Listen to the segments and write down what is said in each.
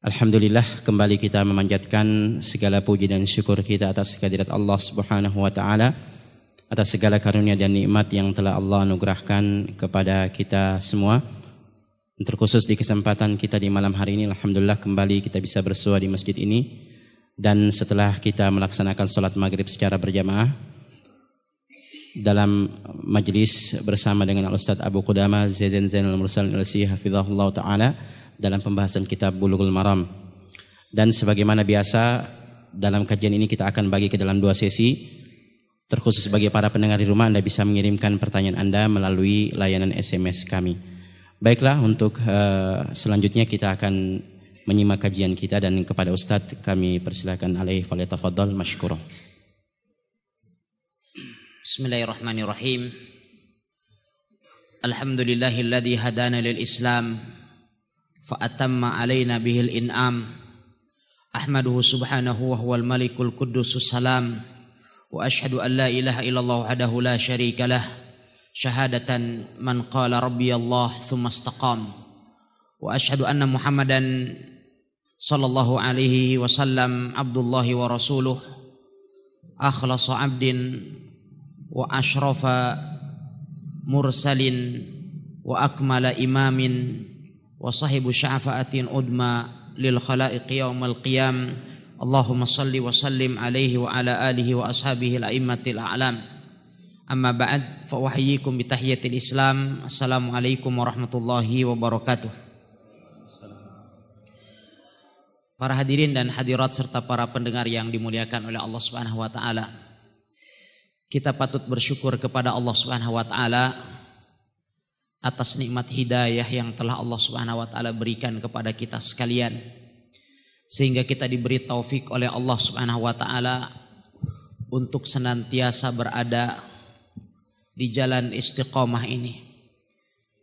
Alhamdulillah kembali kita memanjatkan segala puji dan syukur kita atas kehadirat Allah Subhanahu wa taala atas segala karunia dan nikmat yang telah Allah anugerahkan kepada kita semua. Terkhusus di kesempatan kita di malam hari ini alhamdulillah kembali kita bisa bersua di masjid ini dan setelah kita melaksanakan salat maghrib secara berjamaah dalam majlis bersama dengan Al Ustaz Abu Qudama Zain Zainal Mursalin Al-Sihafizahullah taala dalam pembahasan kitab Bulughul Maram. Dan sebagaimana biasa dalam kajian ini kita akan bagi ke dalam dua sesi. Terkhusus bagi para pendengar di rumah Anda bisa mengirimkan pertanyaan Anda melalui layanan SMS kami. Baiklah untuk uh, selanjutnya kita akan menyimak kajian kita dan kepada Ustadz kami persilakan alaih falyatafaddal masykurah. Bismillahirrahmanirrahim. Alhamdulillahilladzi hadana lil Islam فأتم علينا به الإنعام أحمده سبحانه وهو الملك القدوس السلام وأشهد أن لا إله إلا الله وحده لا شريك له شهادة من قال ربي الله ثم استقام وأشهد أن محمدا صلى الله عليه وسلم عبد الله ورسوله أخلص عبد وأشرف مرسل وأكمل إمام وصاحب شعفاء أدم للخلائق يوم القيام اللهم صل وسلم عليه وعلى آله وأصحابه الأئمة الأعلام أما بعد فأحييكم بتحية الإسلام السلام عليكم ورحمة الله وبركاته Para hadirin dan hadirat serta para pendengar yang dimuliakan oleh Allah Subhanahu wa taala. Kita patut bersyukur kepada Allah Subhanahu wa taala atas nikmat hidayah yang telah Allah Subhanahu wa taala berikan kepada kita sekalian sehingga kita diberi taufik oleh Allah Subhanahu wa taala untuk senantiasa berada di jalan istiqomah ini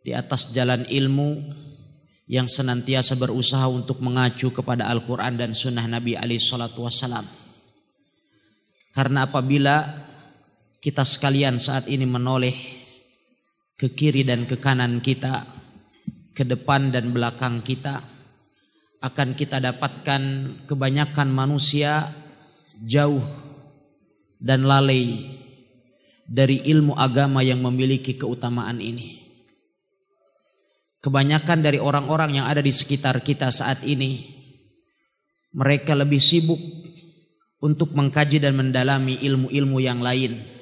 di atas jalan ilmu yang senantiasa berusaha untuk mengacu kepada Al-Quran dan Sunnah Nabi Ali Shallallahu Wasallam. Karena apabila kita sekalian saat ini menoleh ke kiri dan ke kanan kita, ke depan dan belakang kita, akan kita dapatkan kebanyakan manusia jauh dan lalai dari ilmu agama yang memiliki keutamaan ini. Kebanyakan dari orang-orang yang ada di sekitar kita saat ini, mereka lebih sibuk untuk mengkaji dan mendalami ilmu-ilmu yang lain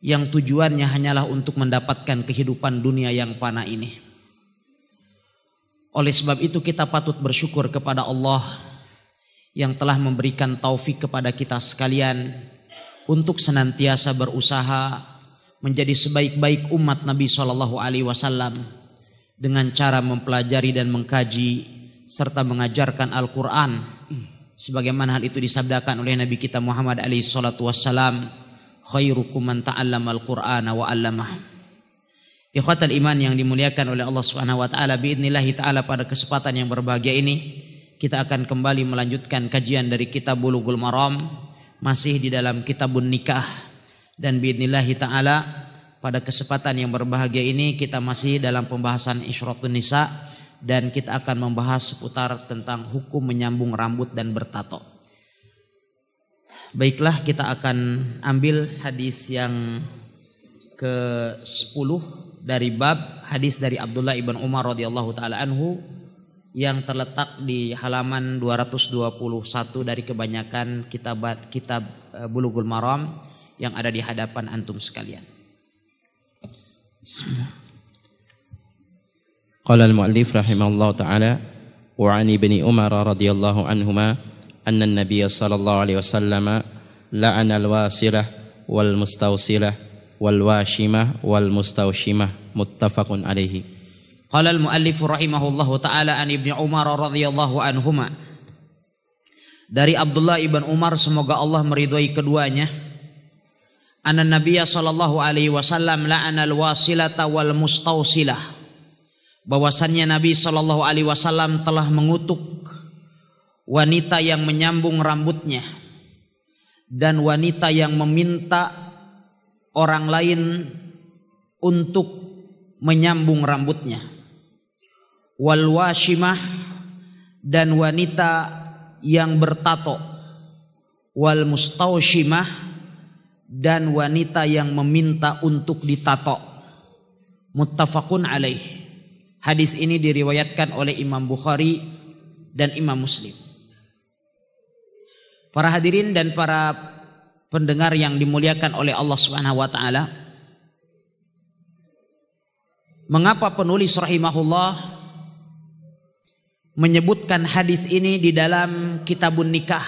yang tujuannya hanyalah untuk mendapatkan kehidupan dunia yang panah ini. Oleh sebab itu kita patut bersyukur kepada Allah yang telah memberikan taufik kepada kita sekalian untuk senantiasa berusaha menjadi sebaik-baik umat Nabi Shallallahu Alaihi Wasallam dengan cara mempelajari dan mengkaji serta mengajarkan Al-Quran sebagaimana hal itu disabdakan oleh Nabi kita Muhammad alaihi Wasallam khairukum man ta'allamal qur'ana wa 'allamah. Ikhwatal iman yang dimuliakan oleh Allah Subhanahu wa taala باذنillah taala pada kesempatan yang berbahagia ini kita akan kembali melanjutkan kajian dari kitab Bulughul Maram masih di dalam kitabun nikah dan باذنillah taala pada kesempatan yang berbahagia ini kita masih dalam pembahasan isyratun nisa dan kita akan membahas seputar tentang hukum menyambung rambut dan bertato. Baiklah kita akan ambil hadis yang ke-10 dari bab hadis dari Abdullah ibn Umar radhiyallahu taala anhu yang terletak di halaman 221 dari kebanyakan kitab kitab eh, Bulughul Maram yang ada di hadapan antum sekalian. Qala al-mu'allif rahimahullahu taala wa 'ani ibni Umar radhiyallahu anhuma أن النبي صلى الله عليه وسلم لعن الواسرة والمستوصلة والواشمة والمستوشمة متفق عليه قال المؤلف رحمه الله تعالى عن ابن عمر رضي الله عنهما dari Abdullah ibn Umar semoga Allah meridhai keduanya anna nabiyya sallallahu alaihi wasallam la'ana al-wasilata wal mustausilah bahwasannya nabi sallallahu alaihi wasallam telah mengutuk wanita yang menyambung rambutnya dan wanita yang meminta orang lain untuk menyambung rambutnya wal washimah dan wanita yang bertato wal mustaushimah dan wanita yang meminta untuk ditato muttafaqun alaih hadis ini diriwayatkan oleh Imam Bukhari dan Imam Muslim Para hadirin dan para pendengar yang dimuliakan oleh Allah Subhanahu wa taala. Mengapa penulis rahimahullah menyebutkan hadis ini di dalam kitabun nikah?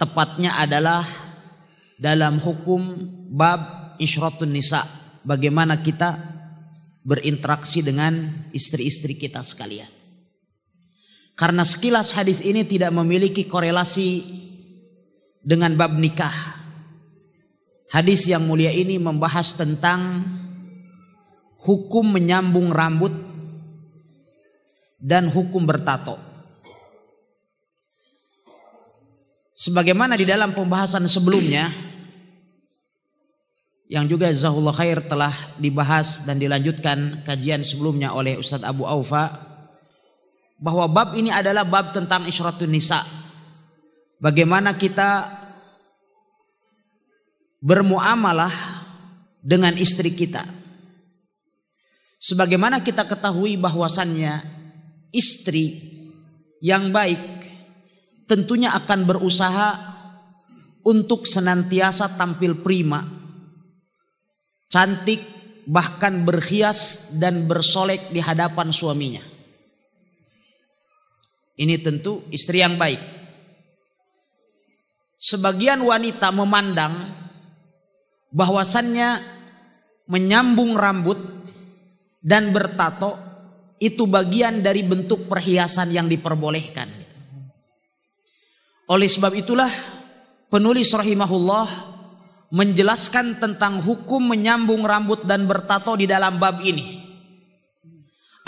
Tepatnya adalah dalam hukum bab isyratun nisa, bagaimana kita berinteraksi dengan istri-istri kita sekalian. Karena sekilas hadis ini tidak memiliki korelasi dengan bab nikah. Hadis yang mulia ini membahas tentang hukum menyambung rambut dan hukum bertato. Sebagaimana di dalam pembahasan sebelumnya yang juga Zahullah Khair telah dibahas dan dilanjutkan kajian sebelumnya oleh Ustadz Abu Aufa bahwa bab ini adalah bab tentang isyratun nisa. Bagaimana kita bermuamalah dengan istri kita. Sebagaimana kita ketahui bahwasannya istri yang baik tentunya akan berusaha untuk senantiasa tampil prima, cantik, bahkan berhias dan bersolek di hadapan suaminya. Ini tentu istri yang baik. Sebagian wanita memandang bahwasannya menyambung rambut dan bertato itu bagian dari bentuk perhiasan yang diperbolehkan. Oleh sebab itulah penulis rahimahullah menjelaskan tentang hukum menyambung rambut dan bertato di dalam bab ini.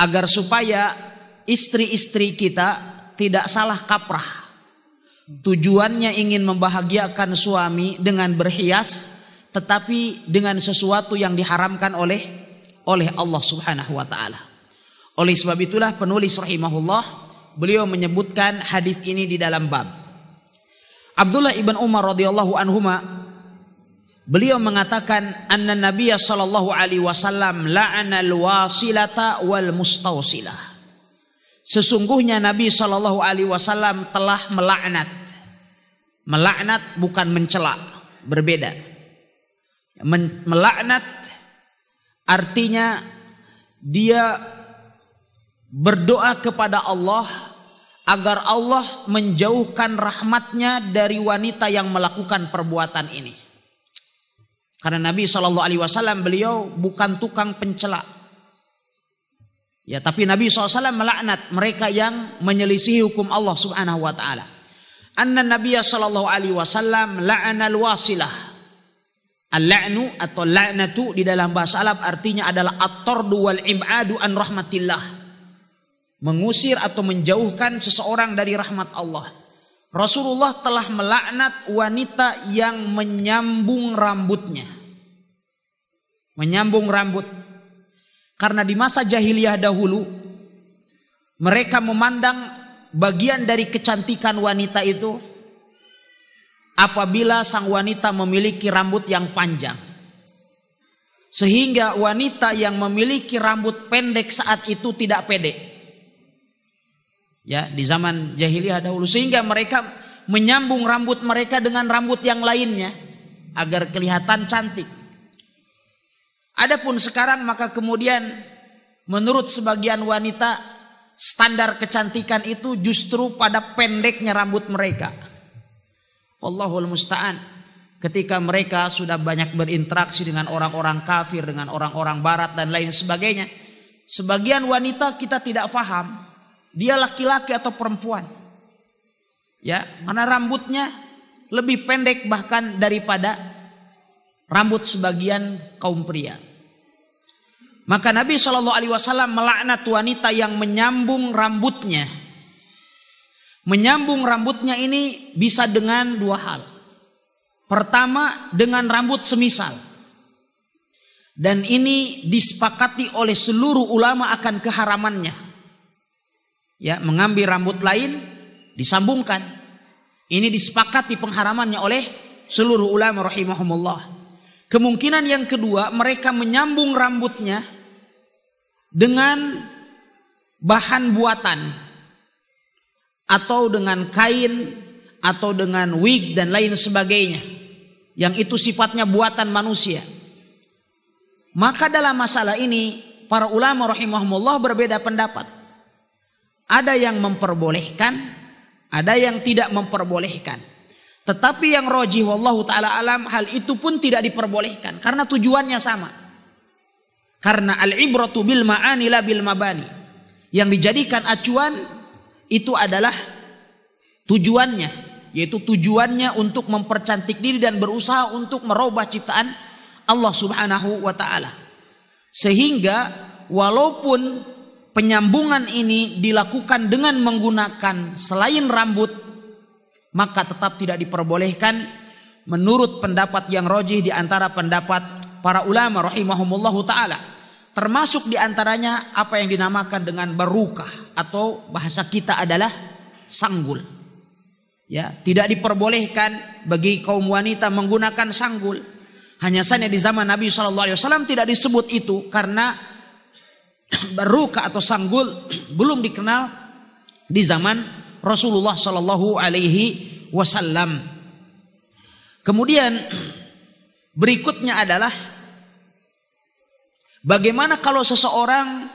Agar supaya istri-istri kita tidak salah kaprah. Tujuannya ingin membahagiakan suami dengan berhias tetapi dengan sesuatu yang diharamkan oleh oleh Allah Subhanahu wa taala. Oleh sebab itulah penulis rahimahullah beliau menyebutkan hadis ini di dalam bab. Abdullah ibn Umar radhiyallahu anhuma beliau mengatakan anna Nabiyya sallallahu alaihi wasallam la'ana al-wasilata wal mustausilah. Sesungguhnya Nabi Shallallahu Alaihi Wasallam telah melaknat. Melaknat bukan mencela, berbeda. Men melaknat artinya dia berdoa kepada Allah agar Allah menjauhkan rahmatnya dari wanita yang melakukan perbuatan ini. Karena Nabi Shallallahu Alaihi Wasallam beliau bukan tukang pencela, Ya, tapi Nabi SAW melaknat mereka yang menyelisihi hukum Allah Subhanahu wa taala. Anna Nabi sallallahu alaihi wasallam la'anal wasilah. Al-la'nu atau la'natu di dalam bahasa Arab artinya adalah at-tardu wal ib'adu an rahmatillah. Mengusir atau menjauhkan seseorang dari rahmat Allah. Rasulullah telah melaknat wanita yang menyambung rambutnya. Menyambung rambut karena di masa jahiliyah dahulu mereka memandang bagian dari kecantikan wanita itu apabila sang wanita memiliki rambut yang panjang. Sehingga wanita yang memiliki rambut pendek saat itu tidak pede. Ya, di zaman jahiliyah dahulu sehingga mereka menyambung rambut mereka dengan rambut yang lainnya agar kelihatan cantik. Adapun sekarang maka kemudian menurut sebagian wanita standar kecantikan itu justru pada pendeknya rambut mereka. Wallahul musta'an. Ketika mereka sudah banyak berinteraksi dengan orang-orang kafir, dengan orang-orang barat dan lain sebagainya. Sebagian wanita kita tidak faham Dia laki-laki atau perempuan. Ya, karena rambutnya lebih pendek bahkan daripada rambut sebagian kaum pria. Maka Nabi Shallallahu Alaihi Wasallam melaknat wanita yang menyambung rambutnya. Menyambung rambutnya ini bisa dengan dua hal. Pertama dengan rambut semisal. Dan ini disepakati oleh seluruh ulama akan keharamannya. Ya, mengambil rambut lain disambungkan. Ini disepakati pengharamannya oleh seluruh ulama rahimahumullah. Kemungkinan yang kedua, mereka menyambung rambutnya dengan bahan buatan atau dengan kain atau dengan wig dan lain sebagainya yang itu sifatnya buatan manusia. Maka dalam masalah ini para ulama rahimahumullah berbeda pendapat. Ada yang memperbolehkan, ada yang tidak memperbolehkan. Tetapi yang roji wallahu taala alam hal itu pun tidak diperbolehkan karena tujuannya sama. Karena al ibratu bil ma'ani la bil mabani. Yang dijadikan acuan itu adalah tujuannya, yaitu tujuannya untuk mempercantik diri dan berusaha untuk merubah ciptaan Allah Subhanahu wa taala. Sehingga walaupun penyambungan ini dilakukan dengan menggunakan selain rambut maka tetap tidak diperbolehkan menurut pendapat yang rojih di antara pendapat para ulama rahimahumullahu taala termasuk di antaranya apa yang dinamakan dengan barukah atau bahasa kita adalah sanggul ya tidak diperbolehkan bagi kaum wanita menggunakan sanggul hanya saja di zaman Nabi Shallallahu Alaihi Wasallam tidak disebut itu karena barukah atau sanggul belum dikenal di zaman Rasulullah Shallallahu Alaihi Wasallam. Kemudian berikutnya adalah bagaimana kalau seseorang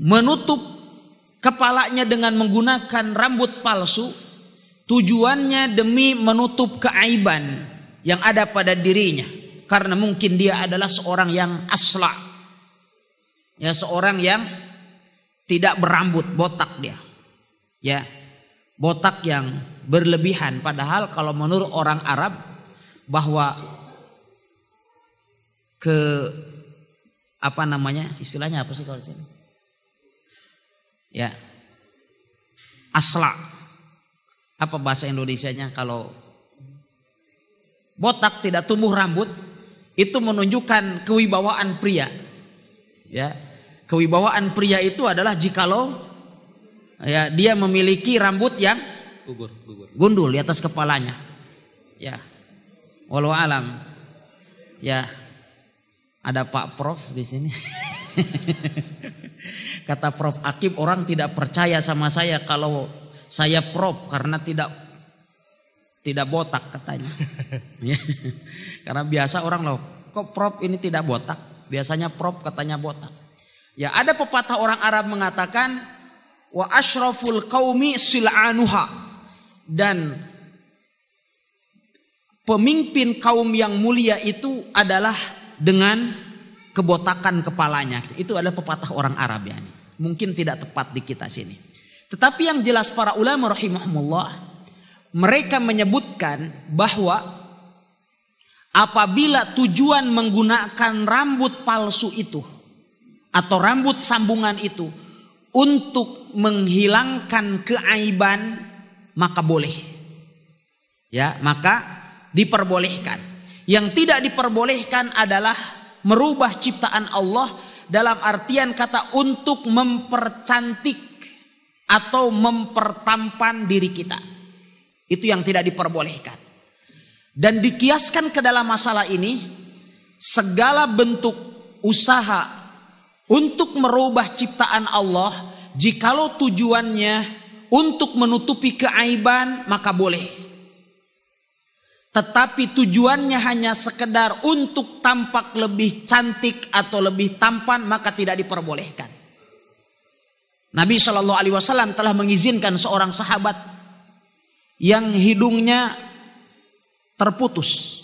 menutup kepalanya dengan menggunakan rambut palsu tujuannya demi menutup keaiban yang ada pada dirinya karena mungkin dia adalah seorang yang asla ya seorang yang tidak berambut botak dia Ya, botak yang berlebihan. Padahal kalau menurut orang Arab bahwa ke apa namanya istilahnya apa sih kalau di sini? Ya, asla. Apa bahasa Indonesia-nya kalau botak tidak tumbuh rambut itu menunjukkan kewibawaan pria. Ya, kewibawaan pria itu adalah jikalau ya dia memiliki rambut yang gugur, gugur. gundul di atas kepalanya ya walau alam ya ada Pak Prof di sini kata Prof Akib orang tidak percaya sama saya kalau saya Prof karena tidak tidak botak katanya ya. karena biasa orang loh kok Prof ini tidak botak biasanya Prof katanya botak ya ada pepatah orang Arab mengatakan wa ashraful qaumi sil'anuha dan pemimpin kaum yang mulia itu adalah dengan kebotakan kepalanya. Itu adalah pepatah orang Arab ya. Mungkin tidak tepat di kita sini. Tetapi yang jelas para ulama rahimahumullah mereka menyebutkan bahwa apabila tujuan menggunakan rambut palsu itu atau rambut sambungan itu untuk menghilangkan keaiban maka boleh. Ya, maka diperbolehkan. Yang tidak diperbolehkan adalah merubah ciptaan Allah dalam artian kata untuk mempercantik atau mempertampan diri kita. Itu yang tidak diperbolehkan. Dan dikiaskan ke dalam masalah ini segala bentuk usaha untuk merubah ciptaan Allah jikalau tujuannya untuk menutupi keaiban maka boleh. Tetapi tujuannya hanya sekedar untuk tampak lebih cantik atau lebih tampan maka tidak diperbolehkan. Nabi Shallallahu Alaihi Wasallam telah mengizinkan seorang sahabat yang hidungnya terputus.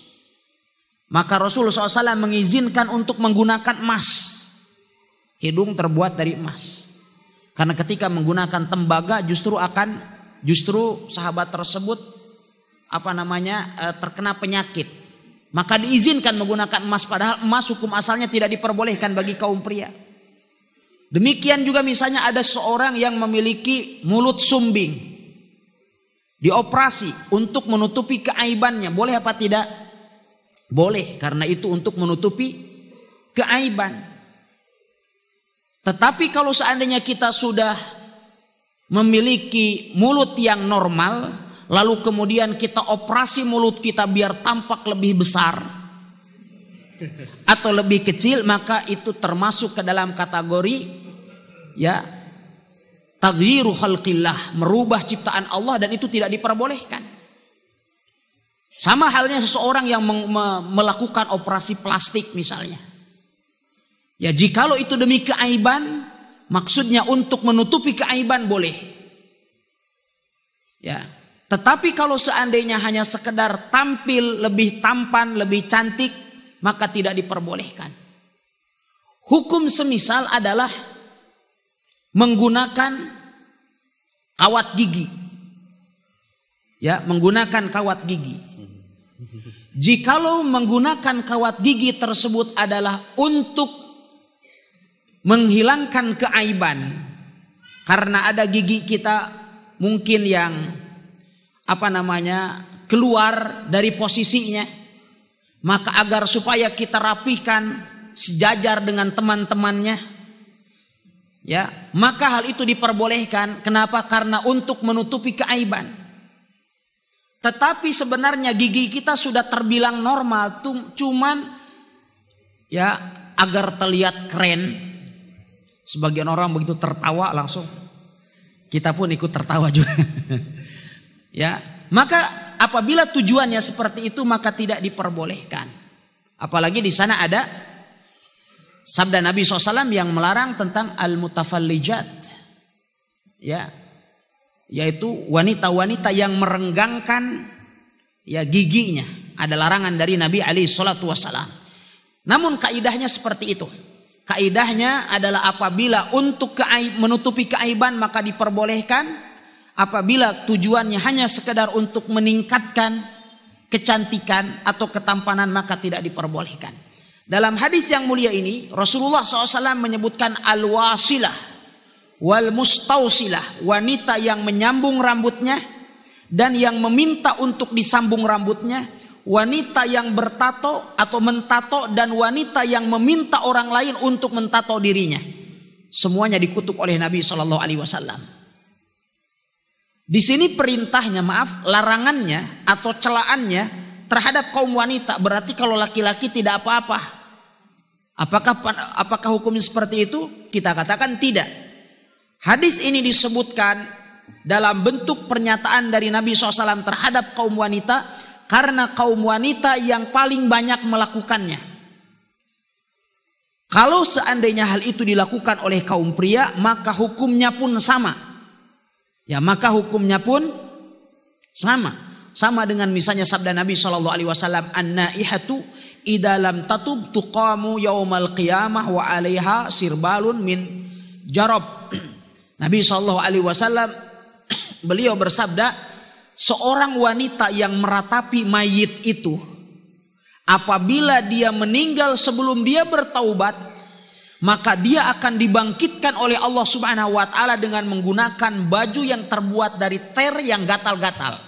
Maka Rasulullah SAW mengizinkan untuk menggunakan emas Hidung terbuat dari emas. Karena ketika menggunakan tembaga justru akan justru sahabat tersebut apa namanya eh, terkena penyakit. Maka diizinkan menggunakan emas padahal emas hukum asalnya tidak diperbolehkan bagi kaum pria. Demikian juga misalnya ada seorang yang memiliki mulut sumbing. Dioperasi untuk menutupi keaibannya. Boleh apa tidak? Boleh karena itu untuk menutupi keaiban. Tetapi kalau seandainya kita sudah memiliki mulut yang normal, lalu kemudian kita operasi mulut kita biar tampak lebih besar atau lebih kecil, maka itu termasuk ke dalam kategori ya taghyiru khalqillah, merubah ciptaan Allah dan itu tidak diperbolehkan. Sama halnya seseorang yang melakukan operasi plastik misalnya. Ya jikalau itu demi keaiban, maksudnya untuk menutupi keaiban boleh. Ya, tetapi kalau seandainya hanya sekedar tampil lebih tampan, lebih cantik, maka tidak diperbolehkan. Hukum semisal adalah menggunakan kawat gigi. Ya, menggunakan kawat gigi. Jikalau menggunakan kawat gigi tersebut adalah untuk menghilangkan keaiban karena ada gigi kita mungkin yang apa namanya keluar dari posisinya maka agar supaya kita rapihkan sejajar dengan teman-temannya ya maka hal itu diperbolehkan kenapa karena untuk menutupi keaiban tetapi sebenarnya gigi kita sudah terbilang normal cuman ya agar terlihat keren Sebagian orang begitu tertawa langsung kita pun ikut tertawa juga. ya, maka apabila tujuannya seperti itu maka tidak diperbolehkan. Apalagi di sana ada sabda Nabi SAW yang melarang tentang al-mutafallijat. Ya, yaitu wanita-wanita yang merenggangkan ya giginya. Ada larangan dari Nabi Ali Shallallahu Wasallam. Namun kaidahnya seperti itu. Kaidahnya adalah apabila untuk menutupi keaiban maka diperbolehkan. Apabila tujuannya hanya sekedar untuk meningkatkan kecantikan atau ketampanan maka tidak diperbolehkan. Dalam hadis yang mulia ini Rasulullah SAW menyebutkan al-wasilah wal mustausilah wanita yang menyambung rambutnya dan yang meminta untuk disambung rambutnya wanita yang bertato atau mentato dan wanita yang meminta orang lain untuk mentato dirinya. Semuanya dikutuk oleh Nabi Shallallahu Alaihi Wasallam. Di sini perintahnya, maaf, larangannya atau celaannya terhadap kaum wanita berarti kalau laki-laki tidak apa-apa. Apakah apakah hukumnya seperti itu? Kita katakan tidak. Hadis ini disebutkan dalam bentuk pernyataan dari Nabi SAW terhadap kaum wanita karena kaum wanita yang paling banyak melakukannya. Kalau seandainya hal itu dilakukan oleh kaum pria, maka hukumnya pun sama. Ya, maka hukumnya pun sama. Sama dengan misalnya sabda Nabi Shallallahu alaihi wasallam, "An-naihatu idza lam tatub tuqamu yaumal qiyamah wa 'alaiha sirbalun min jarab." Nabi Shallallahu alaihi wasallam beliau bersabda, seorang wanita yang meratapi mayit itu apabila dia meninggal sebelum dia bertaubat maka dia akan dibangkitkan oleh Allah Subhanahu wa taala dengan menggunakan baju yang terbuat dari ter yang gatal-gatal.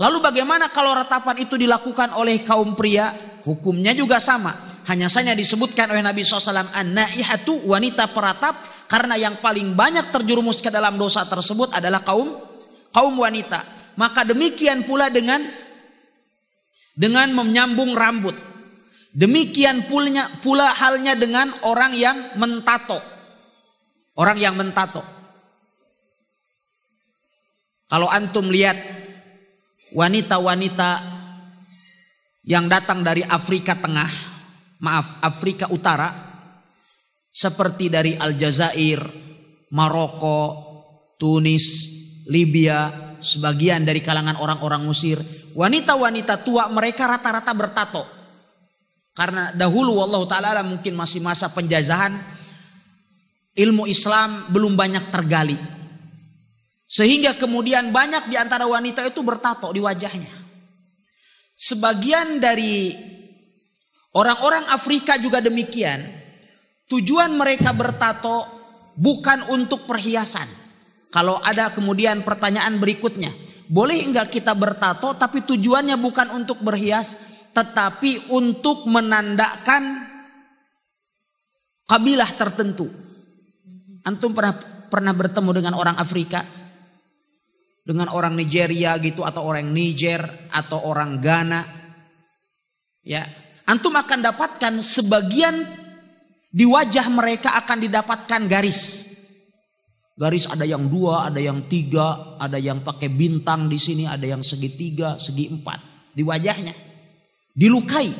Lalu bagaimana kalau ratapan itu dilakukan oleh kaum pria? Hukumnya juga sama. Hanya saja disebutkan oleh Nabi SAW An-naihatu wanita peratap Karena yang paling banyak terjerumus ke dalam dosa tersebut adalah kaum kaum wanita maka demikian pula dengan dengan menyambung rambut. Demikian pula, pula halnya dengan orang yang mentato. Orang yang mentato. Kalau antum lihat wanita-wanita yang datang dari Afrika Tengah, maaf, Afrika Utara seperti dari Aljazair, Maroko, Tunis, Libya, sebagian dari kalangan orang-orang Mesir, wanita-wanita tua mereka rata-rata bertato. Karena dahulu Allah taala mungkin masih masa penjajahan ilmu Islam belum banyak tergali. Sehingga kemudian banyak di antara wanita itu bertato di wajahnya. Sebagian dari orang-orang Afrika juga demikian. Tujuan mereka bertato bukan untuk perhiasan kalau ada kemudian pertanyaan berikutnya, boleh enggak kita bertato tapi tujuannya bukan untuk berhias, tetapi untuk menandakan kabilah tertentu. Antum pernah pernah bertemu dengan orang Afrika, dengan orang Nigeria gitu atau orang Niger atau orang Ghana. Ya, antum akan dapatkan sebagian di wajah mereka akan didapatkan garis Garis ada yang dua, ada yang tiga, ada yang pakai bintang di sini, ada yang segitiga, segi empat di wajahnya, dilukai.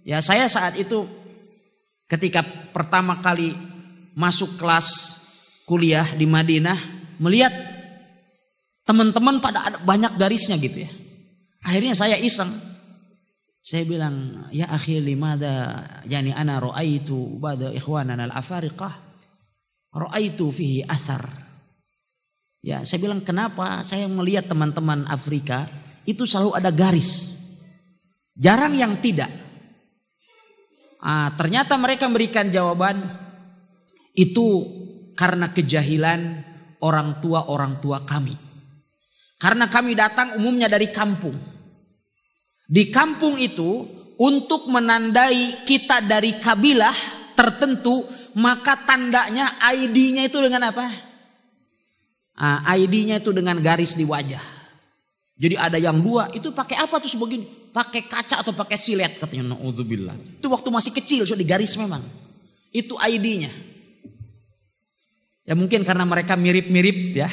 Ya saya saat itu ketika pertama kali masuk kelas kuliah di Madinah melihat teman-teman pada banyak garisnya gitu ya. Akhirnya saya iseng, saya bilang, ya akhi limada yani ana ra'aitu bada ikhwanana al-afariqah. Ra'aitu fihi asar. Ya, saya bilang kenapa saya melihat teman-teman Afrika itu selalu ada garis. Jarang yang tidak. Ah, ternyata mereka memberikan jawaban itu karena kejahilan orang tua orang tua kami. Karena kami datang umumnya dari kampung. Di kampung itu untuk menandai kita dari kabilah tertentu maka tandanya ID-nya itu dengan apa? Ah, ID-nya itu dengan garis di wajah. Jadi ada yang dua, itu pakai apa tuh sebegini? Pakai kaca atau pakai silet katanya. Nauzubillah. Itu waktu masih kecil sudah garis memang. Itu ID-nya. Ya mungkin karena mereka mirip-mirip ya.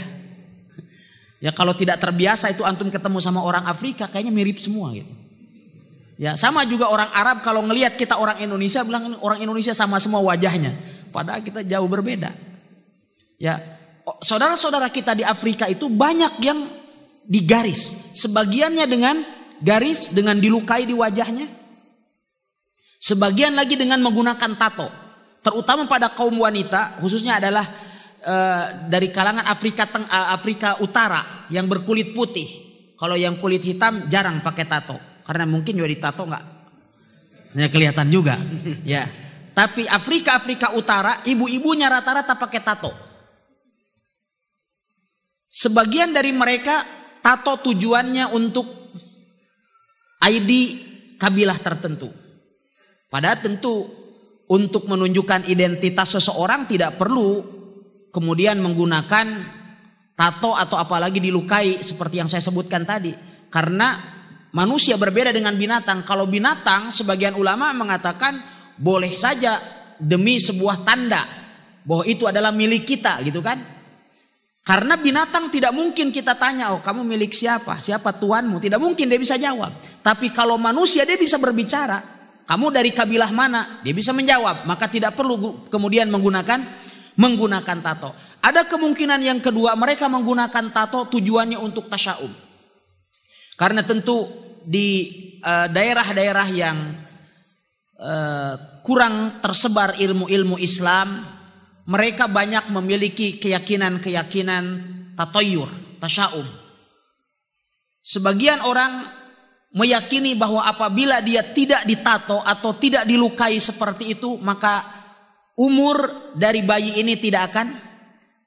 Ya kalau tidak terbiasa itu antum ketemu sama orang Afrika kayaknya mirip semua gitu. Ya, sama juga orang Arab kalau ngelihat kita orang Indonesia bilang orang Indonesia sama semua wajahnya, padahal kita jauh berbeda. Ya, saudara-saudara kita di Afrika itu banyak yang digaris, sebagiannya dengan garis dengan dilukai di wajahnya. Sebagian lagi dengan menggunakan tato, terutama pada kaum wanita, khususnya adalah e, dari kalangan Afrika Teng eh, Afrika Utara yang berkulit putih. Kalau yang kulit hitam jarang pakai tato. Karena mungkin juga ditato nggak, hanya kelihatan juga. ya. Tapi Afrika Afrika Utara ibu-ibunya rata-rata pakai tato. Sebagian dari mereka tato tujuannya untuk ID kabilah tertentu. Padahal tentu untuk menunjukkan identitas seseorang tidak perlu kemudian menggunakan tato atau apalagi dilukai seperti yang saya sebutkan tadi. Karena manusia berbeda dengan binatang. Kalau binatang sebagian ulama mengatakan boleh saja demi sebuah tanda bahwa itu adalah milik kita gitu kan. Karena binatang tidak mungkin kita tanya, oh kamu milik siapa? Siapa tuanmu? Tidak mungkin dia bisa jawab. Tapi kalau manusia dia bisa berbicara, kamu dari kabilah mana? Dia bisa menjawab, maka tidak perlu kemudian menggunakan menggunakan tato. Ada kemungkinan yang kedua mereka menggunakan tato tujuannya untuk tasyaum karena tentu di eh, daerah-daerah yang eh, kurang tersebar ilmu-ilmu Islam, mereka banyak memiliki keyakinan-keyakinan tatoyur, tasyaum. Sebagian orang meyakini bahwa apabila dia tidak ditato atau tidak dilukai seperti itu, maka umur dari bayi ini tidak akan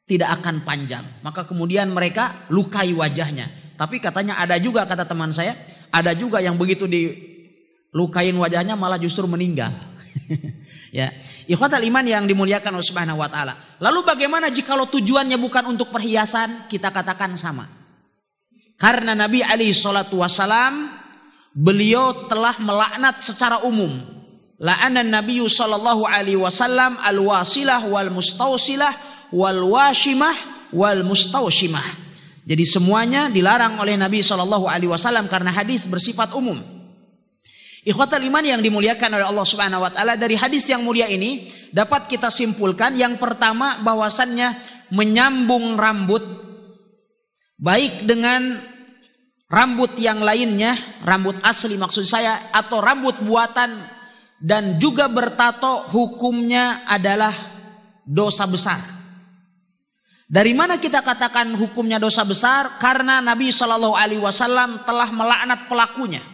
tidak akan panjang. Maka kemudian mereka lukai wajahnya tapi katanya ada juga kata teman saya, ada juga yang begitu dilukain wajahnya malah justru meninggal. ya. Ikhwat iman yang dimuliakan oleh Subhanahu wa taala. Lalu bagaimana jika lo tujuannya bukan untuk perhiasan? Kita katakan sama. Karena Nabi Ali salatu wasalam beliau telah melaknat secara umum. La'anan Nabi sallallahu alaihi wasallam al-wasilah wal mustausilah wal washimah wal mustausimah. Jadi semuanya dilarang oleh Nabi Shallallahu Alaihi Wasallam karena hadis bersifat umum. Ikhwal iman yang dimuliakan oleh Allah Subhanahu Wa Taala dari hadis yang mulia ini dapat kita simpulkan yang pertama bahwasannya menyambung rambut baik dengan rambut yang lainnya, rambut asli maksud saya atau rambut buatan dan juga bertato hukumnya adalah dosa besar. Dari mana kita katakan hukumnya dosa besar? Karena Nabi Shallallahu Alaihi Wasallam telah melaknat pelakunya.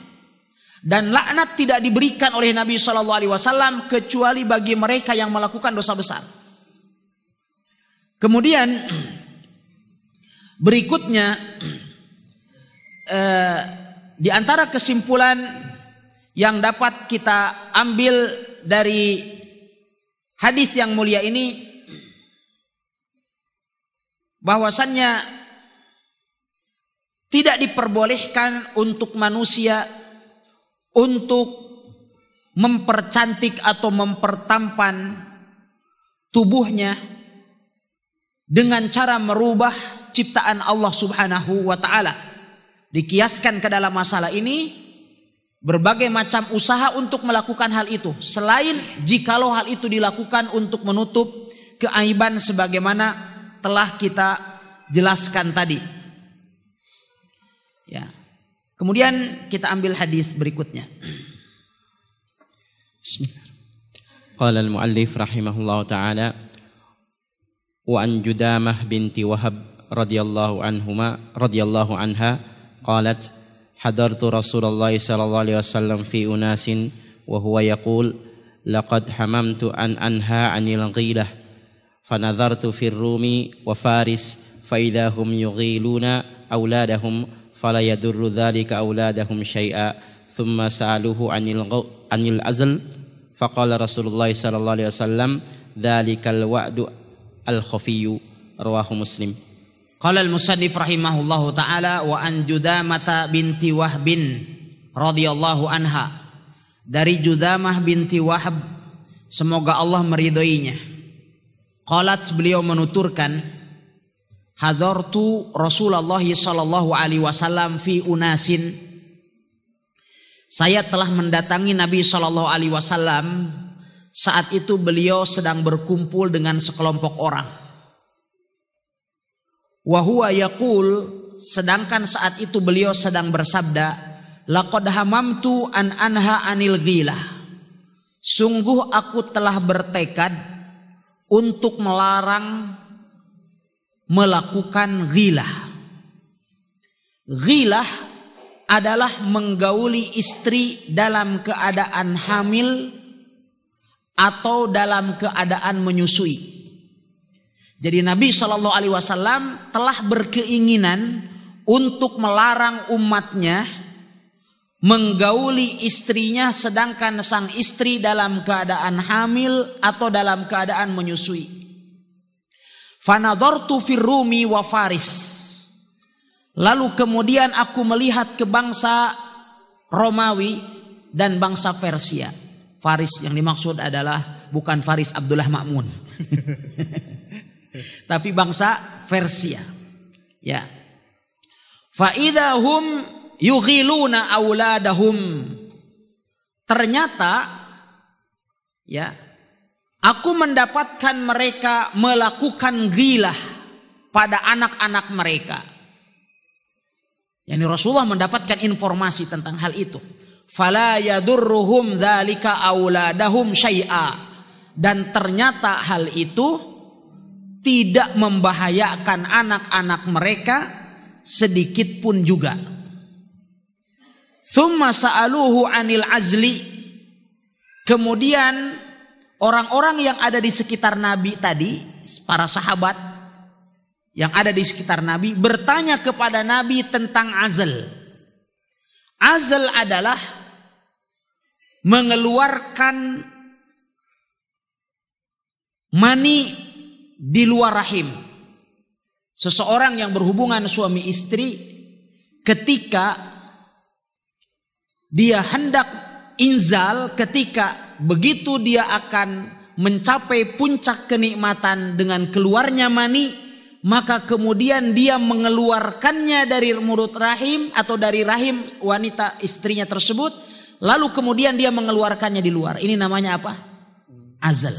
Dan laknat tidak diberikan oleh Nabi Shallallahu Alaihi Wasallam kecuali bagi mereka yang melakukan dosa besar. Kemudian berikutnya eh, di antara kesimpulan yang dapat kita ambil dari hadis yang mulia ini bahwasannya tidak diperbolehkan untuk manusia untuk mempercantik atau mempertampan tubuhnya dengan cara merubah ciptaan Allah Subhanahu wa taala. Dikiaskan ke dalam masalah ini berbagai macam usaha untuk melakukan hal itu selain jikalau hal itu dilakukan untuk menutup keaiban sebagaimana telah kita jelaskan tadi. Ya. Kemudian kita ambil hadis berikutnya. Qala al-muallif rahimahullahu taala wa an Judamah binti Wahab radhiyallahu anhuma radhiyallahu anha qalat hadartu Rasulullah sallallahu alaihi wasallam fi unasin wa huwa yaqul laqad hamamtu an anha anil ghilah fanadhartu fir rumi wa faris faidahum yughiluna auladahum fala yadurru dhalika auladahum syai'a thumma sa'aluhu anil anil azl faqala Rasulullah sallallahu alaihi wasallam dzalikal wa'du al khafiyyu rawahu muslim qala al musannif rahimahullahu taala wa an judamata binti wahbin radhiyallahu anha dari Judamah binti Wahab semoga Allah meridhoinya Qalat beliau menuturkan Hadartu Rasulullah sallallahu alaihi wasallam fi unasin Saya telah mendatangi Nabi sallallahu alaihi wasallam saat itu beliau sedang berkumpul dengan sekelompok orang wa huwa yaqul sedangkan saat itu beliau sedang bersabda laqad hamamtu an anha anil ghilah sungguh aku telah bertekad untuk melarang melakukan ghilah. Ghilah adalah menggauli istri dalam keadaan hamil atau dalam keadaan menyusui. Jadi Nabi Shallallahu Alaihi Wasallam telah berkeinginan untuk melarang umatnya menggauli istrinya sedangkan sang istri dalam keadaan hamil atau dalam keadaan menyusui. Fanadortu firumi wa faris. Lalu kemudian aku melihat ke bangsa Romawi dan bangsa Persia. Faris yang dimaksud adalah bukan Faris Abdullah Makmun. Tapi bangsa Persia. Ya. Fa'idahum yughiluna auladahum. Ternyata ya, aku mendapatkan mereka melakukan gilah pada anak-anak mereka. Yani Rasulullah mendapatkan informasi tentang hal itu. Fala yadurruhum dzalika auladahum syai'a. Dan ternyata hal itu tidak membahayakan anak-anak mereka sedikit pun juga. Thumma sa'aluhu anil azli. Kemudian orang-orang yang ada di sekitar Nabi tadi, para sahabat yang ada di sekitar Nabi bertanya kepada Nabi tentang azal. Azal adalah mengeluarkan mani di luar rahim. Seseorang yang berhubungan suami istri ketika dia hendak inzal ketika begitu dia akan mencapai puncak kenikmatan dengan keluarnya mani maka kemudian dia mengeluarkannya dari mulut rahim atau dari rahim wanita istrinya tersebut lalu kemudian dia mengeluarkannya di luar ini namanya apa azal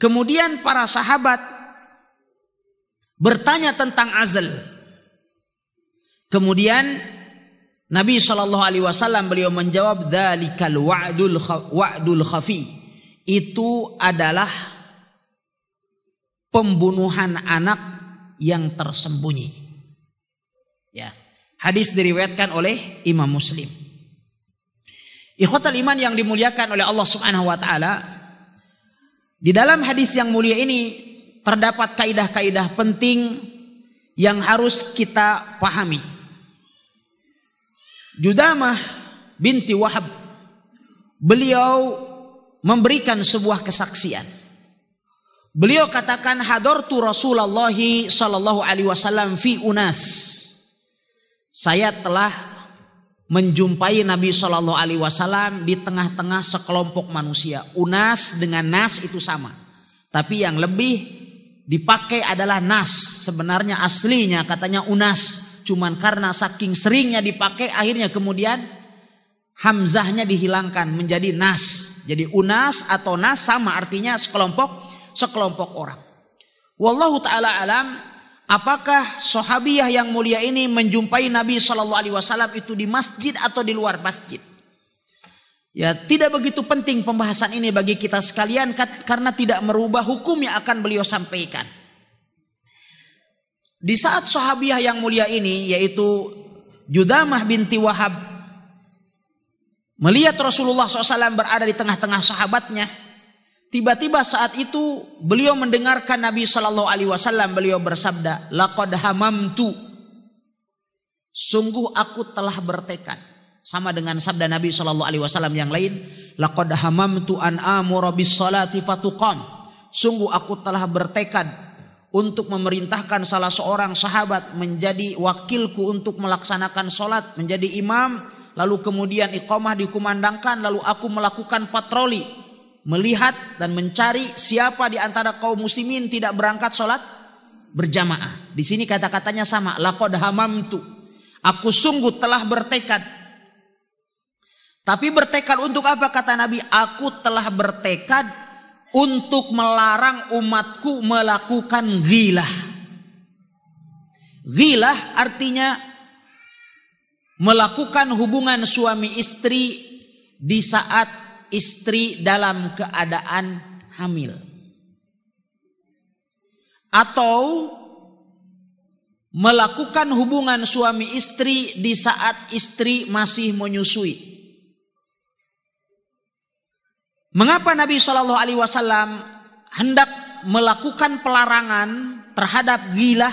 kemudian para sahabat bertanya tentang azal kemudian Nabi Shallallahu Alaihi Wasallam beliau menjawab dalikal wa'dul wa'dul khafi itu adalah pembunuhan anak yang tersembunyi. Ya, hadis diriwayatkan oleh Imam Muslim. Ikhwatal iman yang dimuliakan oleh Allah Subhanahu wa taala. Di dalam hadis yang mulia ini terdapat kaidah-kaidah penting yang harus kita pahami. Judamah binti Wahab beliau memberikan sebuah kesaksian. Beliau katakan hadortu Rasulullah sallallahu alaihi wasallam fi unas. Saya telah menjumpai Nabi sallallahu alaihi wasallam di tengah-tengah sekelompok manusia. Unas dengan nas itu sama. Tapi yang lebih dipakai adalah nas. Sebenarnya aslinya katanya unas cuman karena saking seringnya dipakai akhirnya kemudian hamzahnya dihilangkan menjadi nas. Jadi unas atau nas sama artinya sekelompok sekelompok orang. Wallahu taala alam apakah sahabiah yang mulia ini menjumpai Nabi Shallallahu alaihi wasallam itu di masjid atau di luar masjid? Ya, tidak begitu penting pembahasan ini bagi kita sekalian karena tidak merubah hukum yang akan beliau sampaikan. Di saat sahabiah yang mulia ini yaitu Judamah binti Wahab melihat Rasulullah SAW berada di tengah-tengah sahabatnya, tiba-tiba saat itu beliau mendengarkan Nabi Shallallahu Alaihi Wasallam beliau bersabda, Lakod hamamtu, sungguh aku telah bertekad sama dengan sabda Nabi Shallallahu Alaihi Wasallam yang lain, Lakod hamamtu an amurabis salati fatuqam. Sungguh aku telah bertekad untuk memerintahkan salah seorang sahabat menjadi wakilku untuk melaksanakan sholat menjadi imam lalu kemudian iqamah dikumandangkan lalu aku melakukan patroli melihat dan mencari siapa di antara kaum muslimin tidak berangkat sholat berjamaah di sini kata-katanya sama laqad hamamtu aku sungguh telah bertekad tapi bertekad untuk apa kata Nabi aku telah bertekad untuk melarang umatku melakukan gila. Gila artinya melakukan hubungan suami istri di saat istri dalam keadaan hamil. Atau melakukan hubungan suami istri di saat istri masih menyusui. Mengapa Nabi Shallallahu Alaihi Wasallam hendak melakukan pelarangan terhadap gila?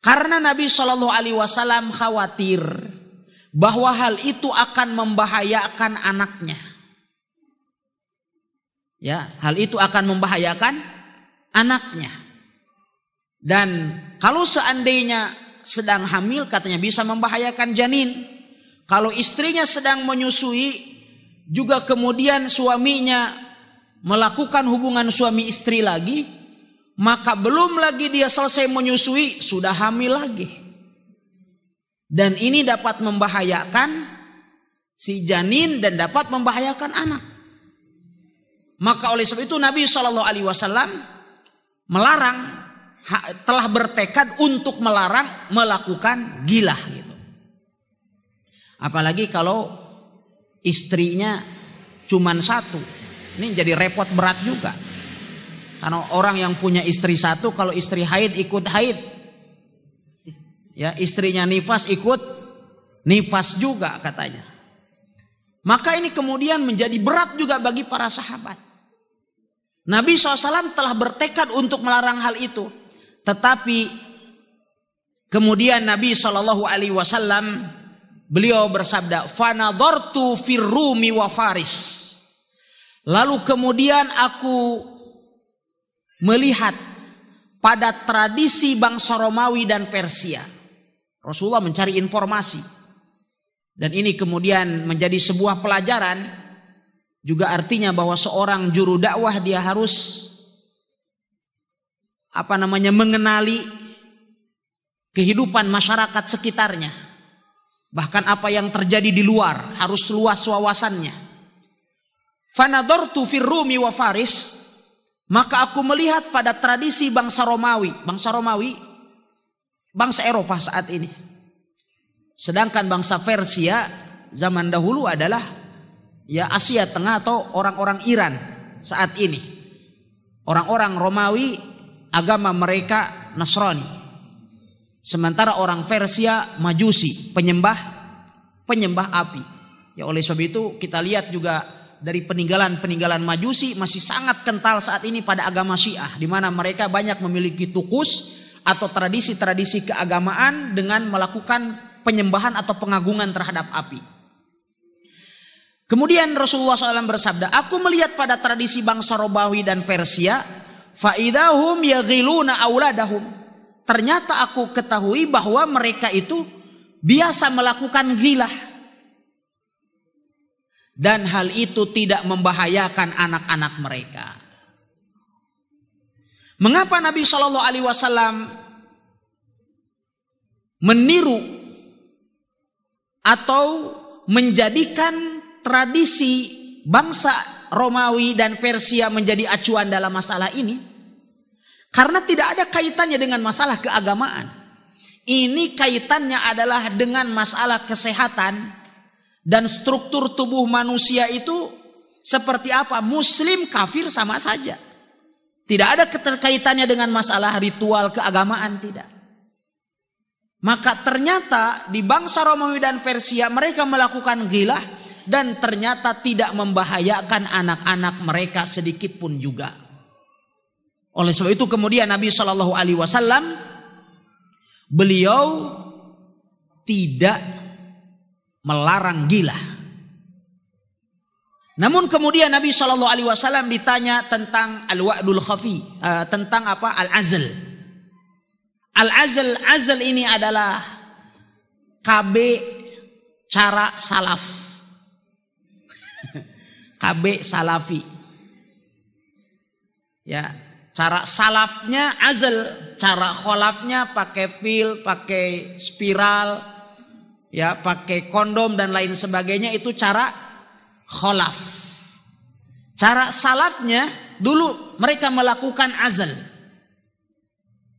Karena Nabi Shallallahu Alaihi Wasallam khawatir bahwa hal itu akan membahayakan anaknya. Ya, hal itu akan membahayakan anaknya. Dan kalau seandainya sedang hamil katanya bisa membahayakan janin. Kalau istrinya sedang menyusui juga kemudian suaminya melakukan hubungan suami istri lagi, maka belum lagi dia selesai menyusui, sudah hamil lagi. Dan ini dapat membahayakan si janin dan dapat membahayakan anak. Maka oleh sebab itu Nabi Shallallahu Alaihi Wasallam melarang telah bertekad untuk melarang melakukan gila gitu. Apalagi kalau istrinya cuma satu. Ini jadi repot berat juga. Karena orang yang punya istri satu kalau istri haid ikut haid. Ya, istrinya nifas ikut nifas juga katanya. Maka ini kemudian menjadi berat juga bagi para sahabat. Nabi SAW telah bertekad untuk melarang hal itu. Tetapi kemudian Nabi saw Beliau bersabda, "Fanadhartu firrumi wa faris." Lalu kemudian aku melihat pada tradisi bangsa Romawi dan Persia. Rasulullah mencari informasi. Dan ini kemudian menjadi sebuah pelajaran juga artinya bahwa seorang juru dakwah dia harus apa namanya mengenali kehidupan masyarakat sekitarnya Bahkan apa yang terjadi di luar harus luas wawasannya. Fanadortu firrumi wa faris. Maka aku melihat pada tradisi bangsa Romawi. Bangsa Romawi, bangsa Eropa saat ini. Sedangkan bangsa Persia zaman dahulu adalah ya Asia Tengah atau orang-orang Iran saat ini. Orang-orang Romawi agama mereka Nasrani. Sementara orang Persia majusi, penyembah penyembah api. Ya oleh sebab itu kita lihat juga dari peninggalan-peninggalan majusi masih sangat kental saat ini pada agama Syiah di mana mereka banyak memiliki tukus atau tradisi-tradisi keagamaan dengan melakukan penyembahan atau pengagungan terhadap api. Kemudian Rasulullah SAW bersabda, aku melihat pada tradisi bangsa Robawi dan Persia, faidahum yagiluna auladahum ternyata aku ketahui bahwa mereka itu biasa melakukan gilah. Dan hal itu tidak membahayakan anak-anak mereka. Mengapa Nabi Shallallahu Alaihi Wasallam meniru atau menjadikan tradisi bangsa Romawi dan Persia menjadi acuan dalam masalah ini? Karena tidak ada kaitannya dengan masalah keagamaan. Ini kaitannya adalah dengan masalah kesehatan dan struktur tubuh manusia itu seperti apa? Muslim kafir sama saja. Tidak ada keterkaitannya dengan masalah ritual keagamaan tidak. Maka ternyata di bangsa Romawi dan Persia mereka melakukan gilah dan ternyata tidak membahayakan anak-anak mereka sedikit pun juga. Oleh sebab itu kemudian Nabi Shallallahu Alaihi Wasallam beliau tidak melarang gila. Namun kemudian Nabi Shallallahu Alaihi Wasallam ditanya tentang al-wa'dul khafi, eh, tentang apa al-azl. Al-azl, azl ini adalah KB cara salaf. KB salafi. Ya, Cara salafnya azal, cara kholafnya pakai fil, pakai spiral, ya pakai kondom dan lain sebagainya itu cara kholaf. Cara salafnya dulu mereka melakukan azal.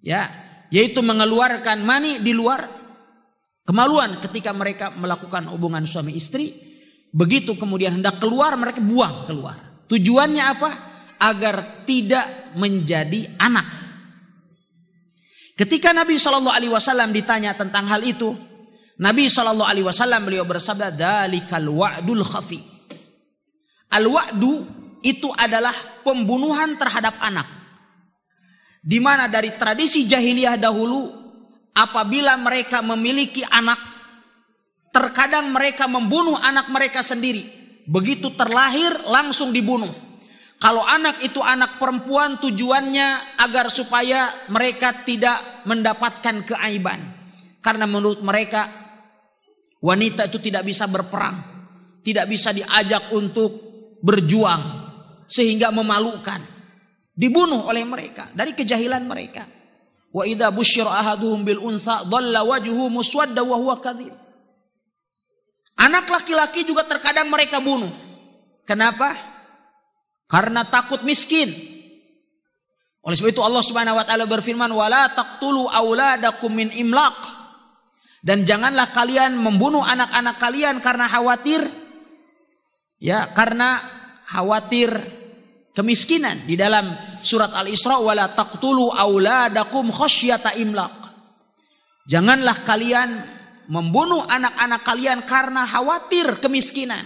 Ya, yaitu mengeluarkan mani di luar kemaluan ketika mereka melakukan hubungan suami istri. Begitu kemudian hendak keluar mereka buang keluar. Tujuannya apa? Agar tidak menjadi anak. Ketika Nabi Shallallahu Alaihi Wasallam ditanya tentang hal itu, Nabi Shallallahu Alaihi Wasallam beliau bersabda, "Dalikal wa'dul khafi." Al wa'du itu adalah pembunuhan terhadap anak. Di mana dari tradisi jahiliyah dahulu, apabila mereka memiliki anak, terkadang mereka membunuh anak mereka sendiri. Begitu terlahir langsung dibunuh kalau anak itu anak perempuan tujuannya agar supaya mereka tidak mendapatkan keaiban. Karena menurut mereka wanita itu tidak bisa berperang. Tidak bisa diajak untuk berjuang. Sehingga memalukan. Dibunuh oleh mereka. Dari kejahilan mereka. Wa idha bushir ahaduhum bil unsa dhalla wajuhu muswadda wa huwa Anak laki-laki juga terkadang mereka bunuh. Kenapa? karena takut miskin. Oleh sebab itu Allah Subhanahu wa taala berfirman wala taqtulu auladakum min imlaq dan janganlah kalian membunuh anak-anak kalian karena khawatir ya karena khawatir kemiskinan di dalam surat Al-Isra wala taqtulu auladakum khasyata imlaq. Janganlah kalian membunuh anak-anak kalian karena khawatir kemiskinan.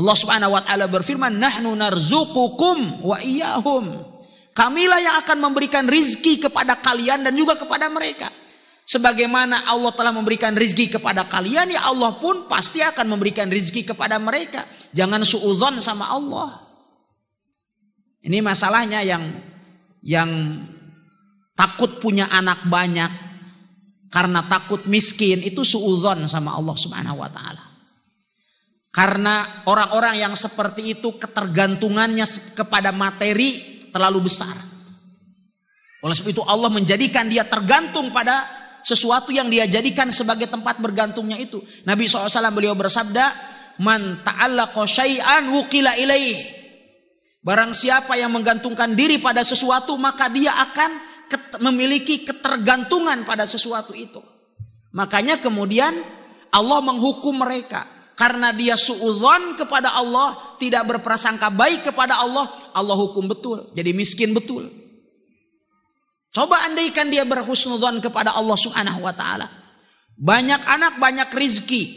Allah Subhanahu wa taala berfirman, "Nahnu narzuqukum wa iyahum." Kamilah yang akan memberikan rizki kepada kalian dan juga kepada mereka. Sebagaimana Allah telah memberikan rizki kepada kalian, ya Allah pun pasti akan memberikan rizki kepada mereka. Jangan suudzon sama Allah. Ini masalahnya yang yang takut punya anak banyak karena takut miskin itu suudzon sama Allah Subhanahu wa taala. Karena orang-orang yang seperti itu ketergantungannya kepada materi terlalu besar. Oleh sebab itu Allah menjadikan dia tergantung pada sesuatu yang dia jadikan sebagai tempat bergantungnya itu. Nabi SAW beliau bersabda, Man taala syai'an wukila ilaih. Barang siapa yang menggantungkan diri pada sesuatu maka dia akan memiliki ketergantungan pada sesuatu itu. Makanya kemudian Allah menghukum mereka karena dia suudzon kepada Allah, tidak berprasangka baik kepada Allah, Allah hukum betul, jadi miskin betul. Coba andaikan dia berhusnudzon kepada Allah Subhanahu wa taala. Banyak anak, banyak rizki.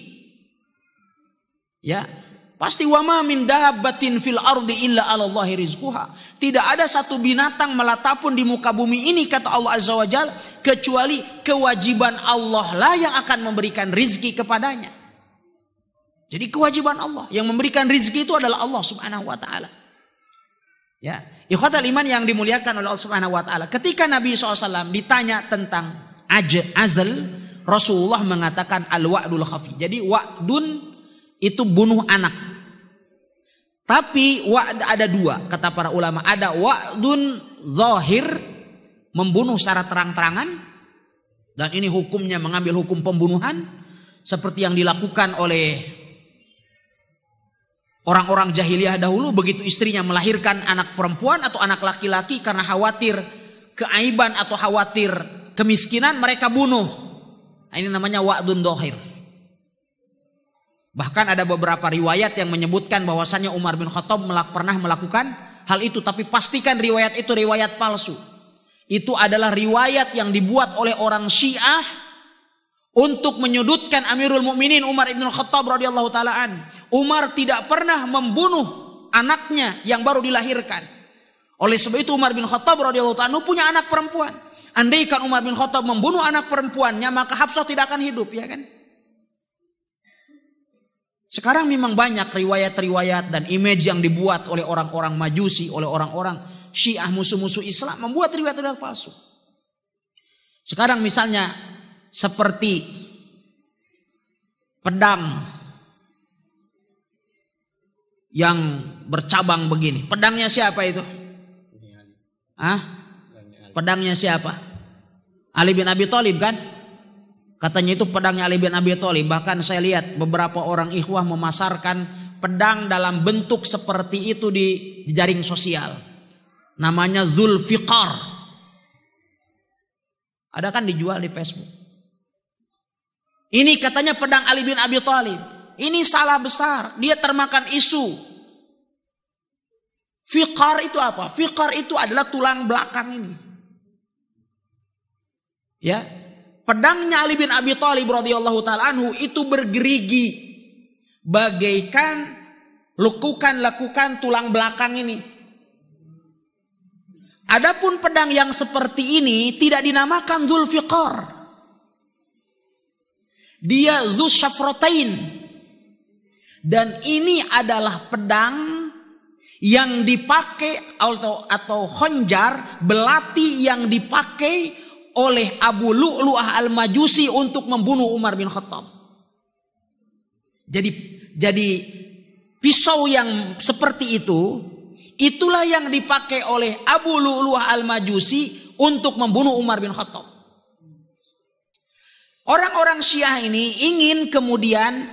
Ya, Pasti wama min batin fil ardi illa alallahi rizquha. Tidak ada satu binatang melatapun di muka bumi ini kata Allah Azza wa Jalla kecuali kewajiban Allah lah yang akan memberikan rizki kepadanya. Jadi kewajiban Allah yang memberikan rizki itu adalah Allah Subhanahu wa taala. Ya, ikhwat iman yang dimuliakan oleh Allah Subhanahu wa taala. Ketika Nabi SAW ditanya tentang aj azal, Rasulullah mengatakan al-wa'dul khafi. Jadi wa'dun itu bunuh anak. Tapi wa'd ada dua kata para ulama. Ada wa'dun zahir membunuh secara terang-terangan dan ini hukumnya mengambil hukum pembunuhan seperti yang dilakukan oleh Orang-orang jahiliyah dahulu begitu istrinya melahirkan anak perempuan atau anak laki-laki karena khawatir keaiban atau khawatir kemiskinan mereka bunuh. Nah, ini namanya wa'dun dohir. Bahkan ada beberapa riwayat yang menyebutkan bahwasannya Umar bin Khattab melak pernah melakukan hal itu. Tapi pastikan riwayat itu riwayat palsu. Itu adalah riwayat yang dibuat oleh orang syiah untuk menyudutkan Amirul Mukminin Umar ibn Khattab radhiyallahu taalaan. Umar tidak pernah membunuh anaknya yang baru dilahirkan. Oleh sebab itu Umar bin Khattab radhiyallahu taala punya anak perempuan. Andaikan Umar bin Khattab membunuh anak perempuannya maka Hafsah tidak akan hidup, ya kan? Sekarang memang banyak riwayat-riwayat dan image yang dibuat oleh orang-orang Majusi, oleh orang-orang Syiah musuh-musuh Islam membuat riwayat-riwayat palsu. Sekarang misalnya seperti pedang yang bercabang begini. Pedangnya siapa itu? Ah? Pedangnya siapa? Ali bin Abi Thalib kan? Katanya itu pedangnya Ali bin Abi Thalib. Bahkan saya lihat beberapa orang ikhwah memasarkan pedang dalam bentuk seperti itu di jaring sosial. Namanya Zulfiqar. Ada kan dijual di Facebook. Ini katanya pedang Ali bin Abi Thalib. Ini salah besar. Dia termakan isu. Fikar itu apa? Fikar itu adalah tulang belakang ini. Ya, pedangnya Ali bin Abi Thalib radhiyallahu taala anhu itu bergerigi bagaikan lekukan-lekukan tulang belakang ini. Adapun pedang yang seperti ini tidak dinamakan Zulfiqar. Dia zushafrotain Dan ini adalah pedang yang dipakai atau atau honjar belati yang dipakai oleh Abu Lu'lu'ah al-Majusi untuk membunuh Umar bin Khattab. Jadi jadi pisau yang seperti itu itulah yang dipakai oleh Abu Lu'lu'ah al-Majusi untuk membunuh Umar bin Khattab orang-orang Syiah ini ingin kemudian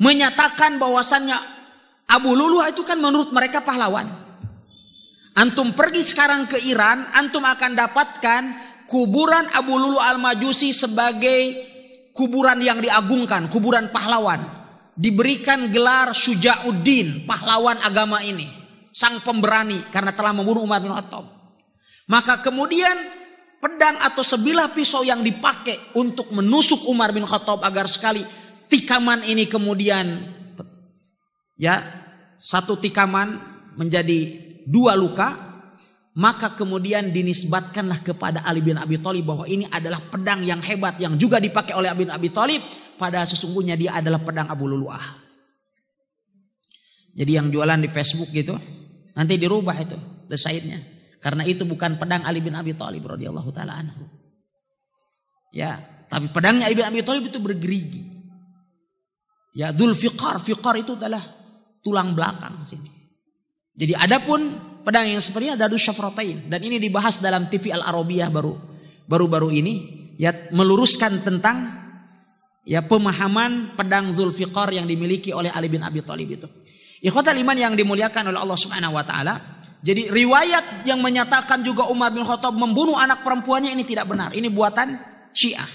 menyatakan bahwasannya Abu Luluh itu kan menurut mereka pahlawan. Antum pergi sekarang ke Iran, antum akan dapatkan kuburan Abu Lulu Al-Majusi sebagai kuburan yang diagungkan, kuburan pahlawan. Diberikan gelar Syuja'uddin, pahlawan agama ini. Sang pemberani karena telah membunuh Umar bin Khattab. Maka kemudian pedang atau sebilah pisau yang dipakai untuk menusuk Umar bin Khattab agar sekali tikaman ini kemudian ya satu tikaman menjadi dua luka maka kemudian dinisbatkanlah kepada Ali bin Abi Thalib bahwa ini adalah pedang yang hebat yang juga dipakai oleh Ali bin Abi Thalib pada sesungguhnya dia adalah pedang Abu Luluah. Jadi yang jualan di Facebook gitu nanti dirubah itu desainnya. Karena itu bukan pedang Ali bin Abi Thalib radhiyallahu taala anhu. Ya, tapi pedangnya Ali bin Abi Thalib itu bergerigi. Ya, dul fiqar, fiqar itu adalah tulang belakang sini. Jadi adapun pedang yang sepertinya ada syafratain dan ini dibahas dalam TV Al Arabiyah baru baru-baru ini ya meluruskan tentang ya pemahaman pedang Zulfiqar yang dimiliki oleh Ali bin Abi Thalib itu. Ikhwatal iman yang dimuliakan oleh Allah Subhanahu wa taala, jadi riwayat yang menyatakan juga Umar bin Khattab membunuh anak perempuannya ini tidak benar. Ini buatan Syiah.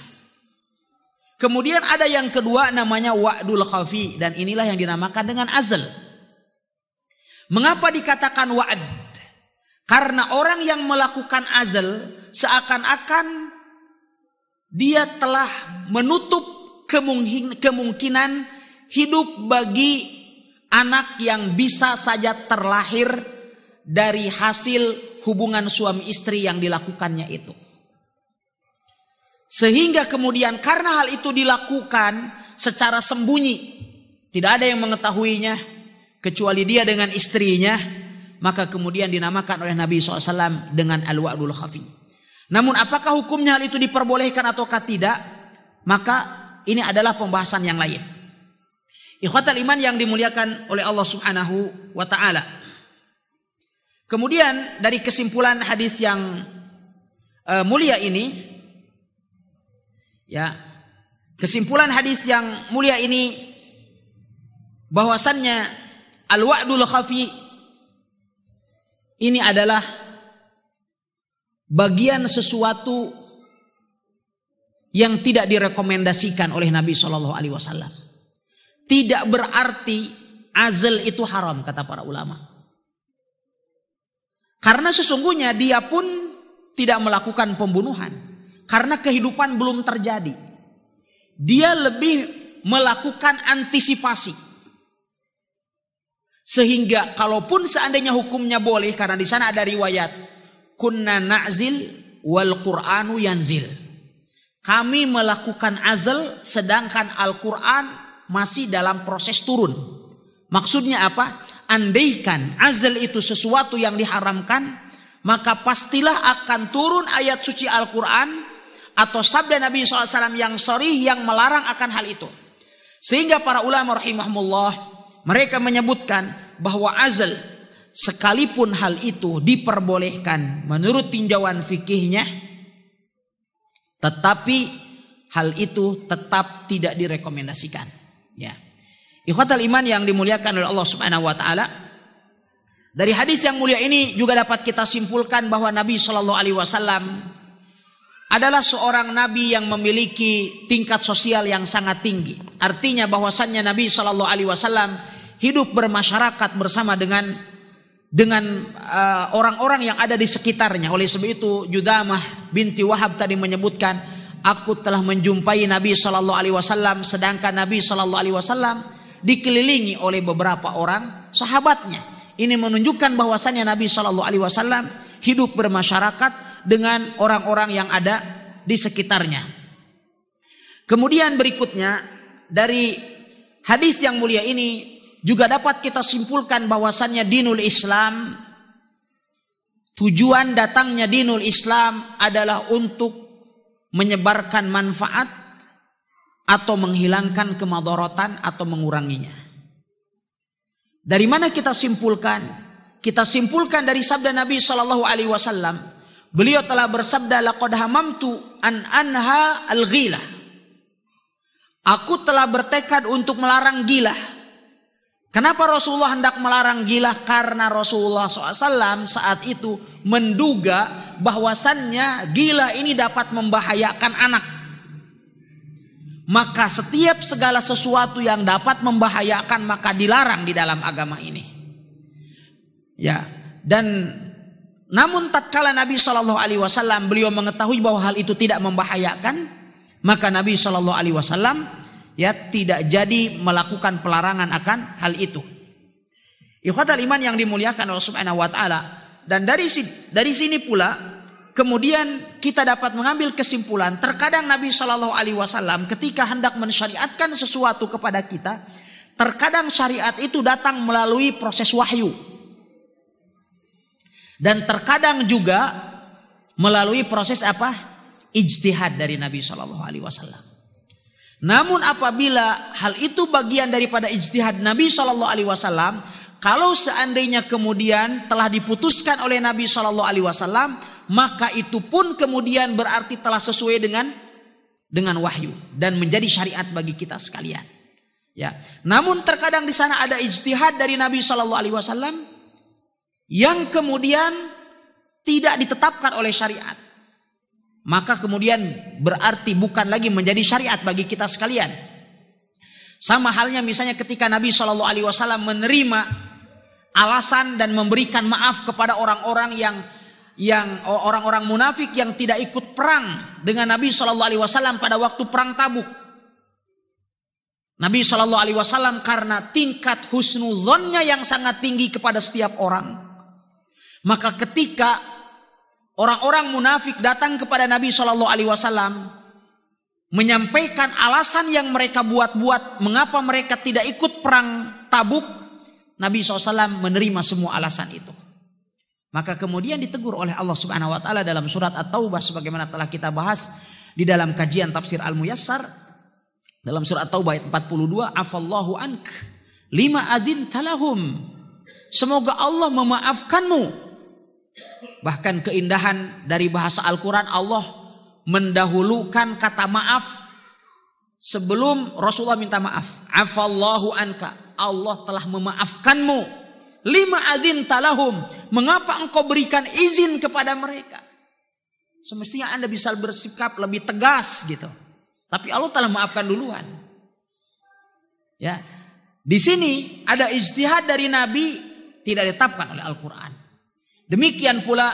Kemudian ada yang kedua namanya wa'dul khafi dan inilah yang dinamakan dengan azl. Mengapa dikatakan Waad? Karena orang yang melakukan azl seakan-akan dia telah menutup kemungkinan hidup bagi anak yang bisa saja terlahir dari hasil hubungan suami istri yang dilakukannya itu. Sehingga kemudian karena hal itu dilakukan secara sembunyi, tidak ada yang mengetahuinya kecuali dia dengan istrinya, maka kemudian dinamakan oleh Nabi SAW dengan al-wa'dul khafi. Namun apakah hukumnya hal itu diperbolehkan ataukah tidak? Maka ini adalah pembahasan yang lain. Ikhwatal iman yang dimuliakan oleh Allah Subhanahu wa taala. Kemudian dari kesimpulan hadis yang uh, mulia ini ya kesimpulan hadis yang mulia ini bahwasannya al-wa'dul khafi ini adalah bagian sesuatu yang tidak direkomendasikan oleh Nabi Shallallahu Alaihi Wasallam. Tidak berarti azal itu haram kata para ulama. Karena sesungguhnya dia pun tidak melakukan pembunuhan. Karena kehidupan belum terjadi. Dia lebih melakukan antisipasi. Sehingga kalaupun seandainya hukumnya boleh karena di sana ada riwayat kunna na'zil wal Qur'anu yanzil. Kami melakukan azal sedangkan Al-Qur'an masih dalam proses turun. Maksudnya apa? andaikan azal itu sesuatu yang diharamkan, maka pastilah akan turun ayat suci Al-Quran atau sabda Nabi SAW yang sorih yang melarang akan hal itu. Sehingga para ulama rahimahumullah mereka menyebutkan bahwa azal sekalipun hal itu diperbolehkan menurut tinjauan fikihnya tetapi hal itu tetap tidak direkomendasikan ya Ikhwatal iman yang dimuliakan oleh Allah Subhanahu wa taala. Dari hadis yang mulia ini juga dapat kita simpulkan bahwa Nabi Shallallahu alaihi wasallam adalah seorang nabi yang memiliki tingkat sosial yang sangat tinggi. Artinya bahwasannya Nabi Shallallahu alaihi wasallam hidup bermasyarakat bersama dengan dengan eh, orang-orang uh, yang ada di sekitarnya. Oleh sebab itu Judamah binti Wahab tadi menyebutkan, aku telah menjumpai Nabi Shallallahu Alaihi Wasallam, sedangkan Nabi Shallallahu Alaihi Wasallam dikelilingi oleh beberapa orang sahabatnya. Ini menunjukkan bahwasannya Nabi Shallallahu Alaihi Wasallam hidup bermasyarakat dengan orang-orang yang ada di sekitarnya. Kemudian berikutnya dari hadis yang mulia ini juga dapat kita simpulkan bahwasannya dinul Islam tujuan datangnya dinul Islam adalah untuk menyebarkan manfaat atau menghilangkan kemadorotan atau menguranginya. Dari mana kita simpulkan? Kita simpulkan dari sabda Nabi Shallallahu Alaihi Wasallam. Beliau telah bersabda, "Laqad hamamtu an anha al gila." Aku telah bertekad untuk melarang gila. Kenapa Rasulullah hendak melarang gila? Karena Rasulullah SAW saat itu menduga bahwasannya gila ini dapat membahayakan anak. Maka setiap segala sesuatu yang dapat membahayakan maka dilarang di dalam agama ini. Ya, dan namun tatkala Nabi Shallallahu alaihi wasallam beliau mengetahui bahwa hal itu tidak membahayakan, maka Nabi Shallallahu alaihi wasallam ya tidak jadi melakukan pelarangan akan hal itu. Ikhwal iman yang dimuliakan Rasulullah Subhanahu wa taala dan dari dari sini pula Kemudian kita dapat mengambil kesimpulan, terkadang Nabi Shallallahu Alaihi Wasallam ketika hendak mensyariatkan sesuatu kepada kita, terkadang syariat itu datang melalui proses wahyu, dan terkadang juga melalui proses apa ijtihad dari Nabi Shallallahu Alaihi Wasallam. Namun apabila hal itu bagian daripada ijtihad Nabi Shallallahu Alaihi Wasallam, kalau seandainya kemudian telah diputuskan oleh Nabi Shallallahu Alaihi Wasallam, maka itu pun kemudian berarti telah sesuai dengan dengan wahyu dan menjadi syariat bagi kita sekalian. Ya, namun terkadang di sana ada ijtihad dari Nabi Shallallahu Alaihi Wasallam yang kemudian tidak ditetapkan oleh syariat. Maka kemudian berarti bukan lagi menjadi syariat bagi kita sekalian. Sama halnya misalnya ketika Nabi Shallallahu Alaihi Wasallam menerima alasan dan memberikan maaf kepada orang-orang yang yang orang-orang munafik yang tidak ikut perang dengan Nabi Shallallahu Alaihi Wasallam pada waktu perang Tabuk. Nabi Shallallahu Alaihi Wasallam karena tingkat husnuzonnya yang sangat tinggi kepada setiap orang, maka ketika orang-orang munafik datang kepada Nabi Shallallahu Alaihi Wasallam menyampaikan alasan yang mereka buat-buat mengapa mereka tidak ikut perang Tabuk, Nabi SAW menerima semua alasan itu. Maka kemudian ditegur oleh Allah Subhanahu wa taala dalam surat At-Taubah sebagaimana telah kita bahas di dalam kajian tafsir Al-Muyassar dalam surat At-Taubah ayat 42, "Afallahu ank lima adin talahum." Semoga Allah memaafkanmu. Bahkan keindahan dari bahasa Al-Qur'an Allah mendahulukan kata maaf sebelum Rasulullah minta maaf. Afallahu anka. Allah telah memaafkanmu. Lima adin talahum. Mengapa engkau berikan izin kepada mereka? Semestinya Anda bisa bersikap lebih tegas gitu. Tapi Allah telah maafkan duluan. Ya. Di sini ada ijtihad dari Nabi tidak ditetapkan oleh Al-Quran. Demikian pula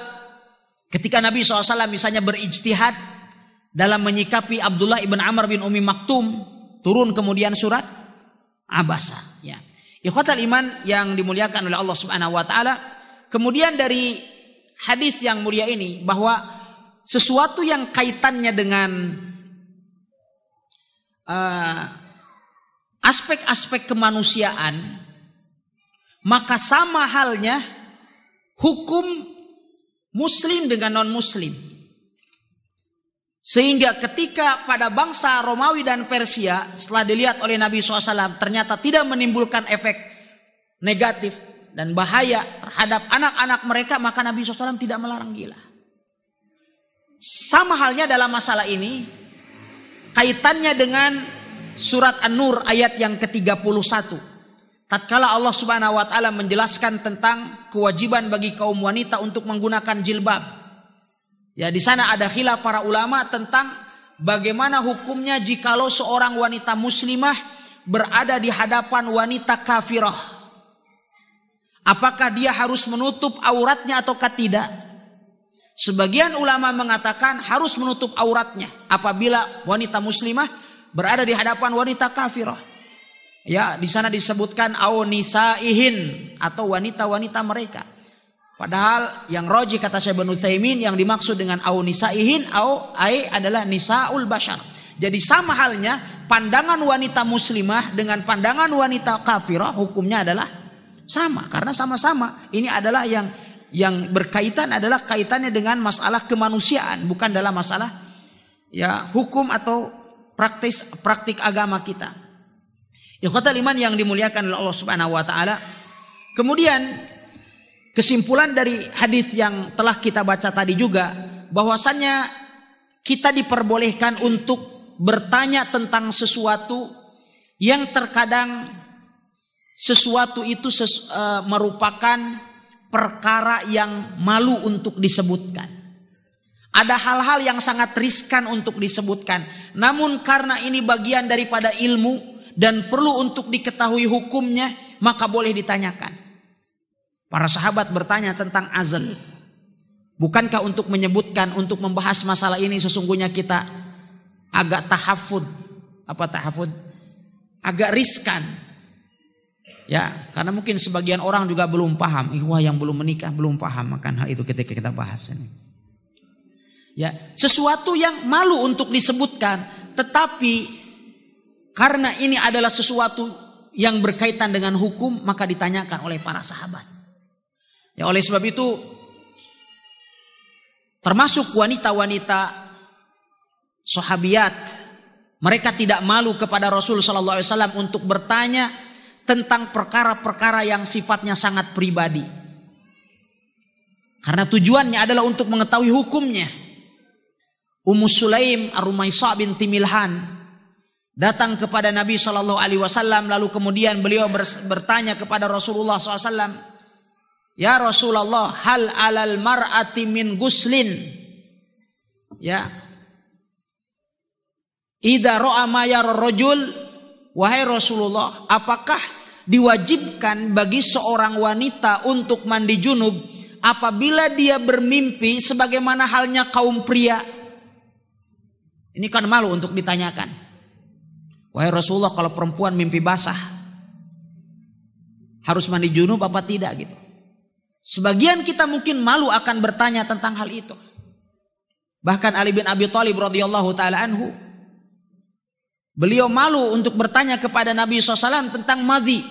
ketika Nabi SAW misalnya berijtihad dalam menyikapi Abdullah ibn Amr bin Umi Maktum turun kemudian surat abasa ya ikhwatal iman yang dimuliakan oleh Allah Subhanahu wa taala kemudian dari hadis yang mulia ini bahwa sesuatu yang kaitannya dengan eh, aspek-aspek uh, aspek -aspek kemanusiaan maka sama halnya hukum muslim dengan non muslim sehingga ketika pada bangsa Romawi dan Persia setelah dilihat oleh Nabi SAW ternyata tidak menimbulkan efek negatif dan bahaya terhadap anak-anak mereka maka Nabi SAW tidak melarang gila. Sama halnya dalam masalah ini kaitannya dengan surat An-Nur ayat yang ke-31. Tatkala Allah Subhanahu wa taala menjelaskan tentang kewajiban bagi kaum wanita untuk menggunakan jilbab Ya di sana ada khilaf para ulama tentang bagaimana hukumnya jikalau seorang wanita muslimah berada di hadapan wanita kafirah. Apakah dia harus menutup auratnya atau tidak? Sebagian ulama mengatakan harus menutup auratnya apabila wanita muslimah berada di hadapan wanita kafirah. Ya, di sana disebutkan aunisa'ihin atau wanita-wanita mereka. Padahal yang roji kata Syekh Utsaimin yang dimaksud dengan au nisaihin au ai adalah nisaul bashar. Jadi sama halnya pandangan wanita muslimah dengan pandangan wanita kafirah hukumnya adalah sama karena sama-sama ini adalah yang yang berkaitan adalah kaitannya dengan masalah kemanusiaan bukan dalam masalah ya hukum atau praktis praktik agama kita. Ikhwatal iman yang dimuliakan oleh Allah Subhanahu wa taala. Kemudian Kesimpulan dari hadis yang telah kita baca tadi juga bahwasannya kita diperbolehkan untuk bertanya tentang sesuatu yang terkadang sesuatu itu ses, e, merupakan perkara yang malu untuk disebutkan. Ada hal-hal yang sangat riskan untuk disebutkan. Namun karena ini bagian daripada ilmu dan perlu untuk diketahui hukumnya, maka boleh ditanyakan. Para sahabat bertanya tentang azan. Bukankah untuk menyebutkan, untuk membahas masalah ini sesungguhnya kita agak tahafud. Apa tahafud? Agak riskan. Ya, karena mungkin sebagian orang juga belum paham. Ikhwah yang belum menikah belum paham akan hal itu ketika kita bahas ini. Ya, sesuatu yang malu untuk disebutkan, tetapi karena ini adalah sesuatu yang berkaitan dengan hukum, maka ditanyakan oleh para sahabat. Ya oleh sebab itu termasuk wanita-wanita sahabiat mereka tidak malu kepada Rasul sallallahu alaihi wasallam untuk bertanya tentang perkara-perkara yang sifatnya sangat pribadi. Karena tujuannya adalah untuk mengetahui hukumnya. Ummu Sulaim Ar-Rumaisa binti Milhan datang kepada Nabi Shallallahu Alaihi Wasallam lalu kemudian beliau bertanya kepada Rasulullah SAW Ya Rasulullah, hal alal mar'ati min guslin. Ya. Ida ro'a mayar rojul. Wahai Rasulullah, apakah diwajibkan bagi seorang wanita untuk mandi junub apabila dia bermimpi sebagaimana halnya kaum pria? Ini kan malu untuk ditanyakan. Wahai Rasulullah, kalau perempuan mimpi basah harus mandi junub apa tidak gitu? Sebagian kita mungkin malu akan bertanya tentang hal itu. Bahkan Ali bin Abi Thalib radhiyallahu taala anhu beliau malu untuk bertanya kepada Nabi SAW tentang madhi.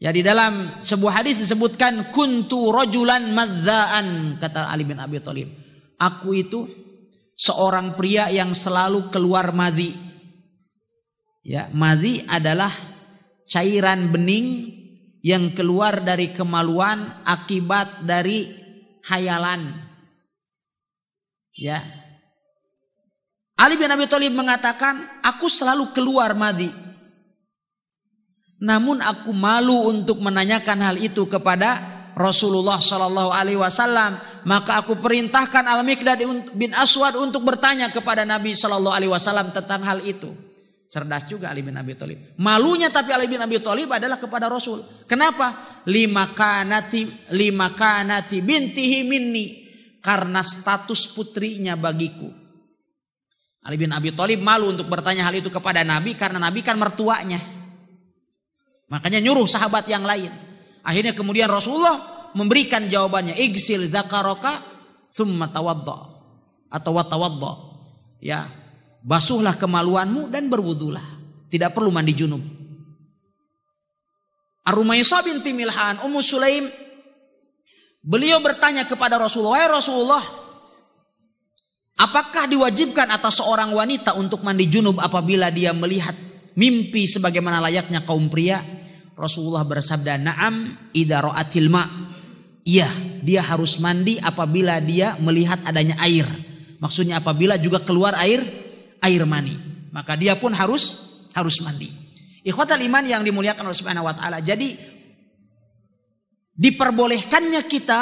Ya di dalam sebuah hadis disebutkan kuntu rojulan madzaan kata Ali bin Abi Thalib. Aku itu seorang pria yang selalu keluar madhi. Ya, madhi adalah cairan bening yang keluar dari kemaluan akibat dari hayalan. Ya. Ali bin Abi Thalib mengatakan, "Aku selalu keluar madi. Namun aku malu untuk menanyakan hal itu kepada Rasulullah Shallallahu Alaihi Wasallam. Maka aku perintahkan Al miqdad bin Aswad untuk bertanya kepada Nabi Shallallahu Alaihi Wasallam tentang hal itu. Cerdas juga Ali bin Abi Thalib. Malunya tapi Ali bin Abi Thalib adalah kepada Rasul. Kenapa? Lima kanati lima kanati bintihi minni karena status putrinya bagiku. Ali bin Abi Thalib malu untuk bertanya hal itu kepada Nabi karena Nabi kan mertuanya. Makanya nyuruh sahabat yang lain. Akhirnya kemudian Rasulullah memberikan jawabannya, "Igsil zakaroka summa tawadda." Atau watawadda. Ya, basuhlah kemaluanmu dan berwudulah. Tidak perlu mandi junub. Arumaisa binti Milhan, Ummu Sulaim, beliau bertanya kepada Rasulullah, Rasulullah, apakah diwajibkan atas seorang wanita untuk mandi junub apabila dia melihat mimpi sebagaimana layaknya kaum pria?" Rasulullah bersabda, "Na'am idza ma." Iya, dia harus mandi apabila dia melihat adanya air. Maksudnya apabila juga keluar air air mani. Maka dia pun harus harus mandi. Ikhwatal iman yang dimuliakan oleh Subhanahu wa taala. Jadi diperbolehkannya kita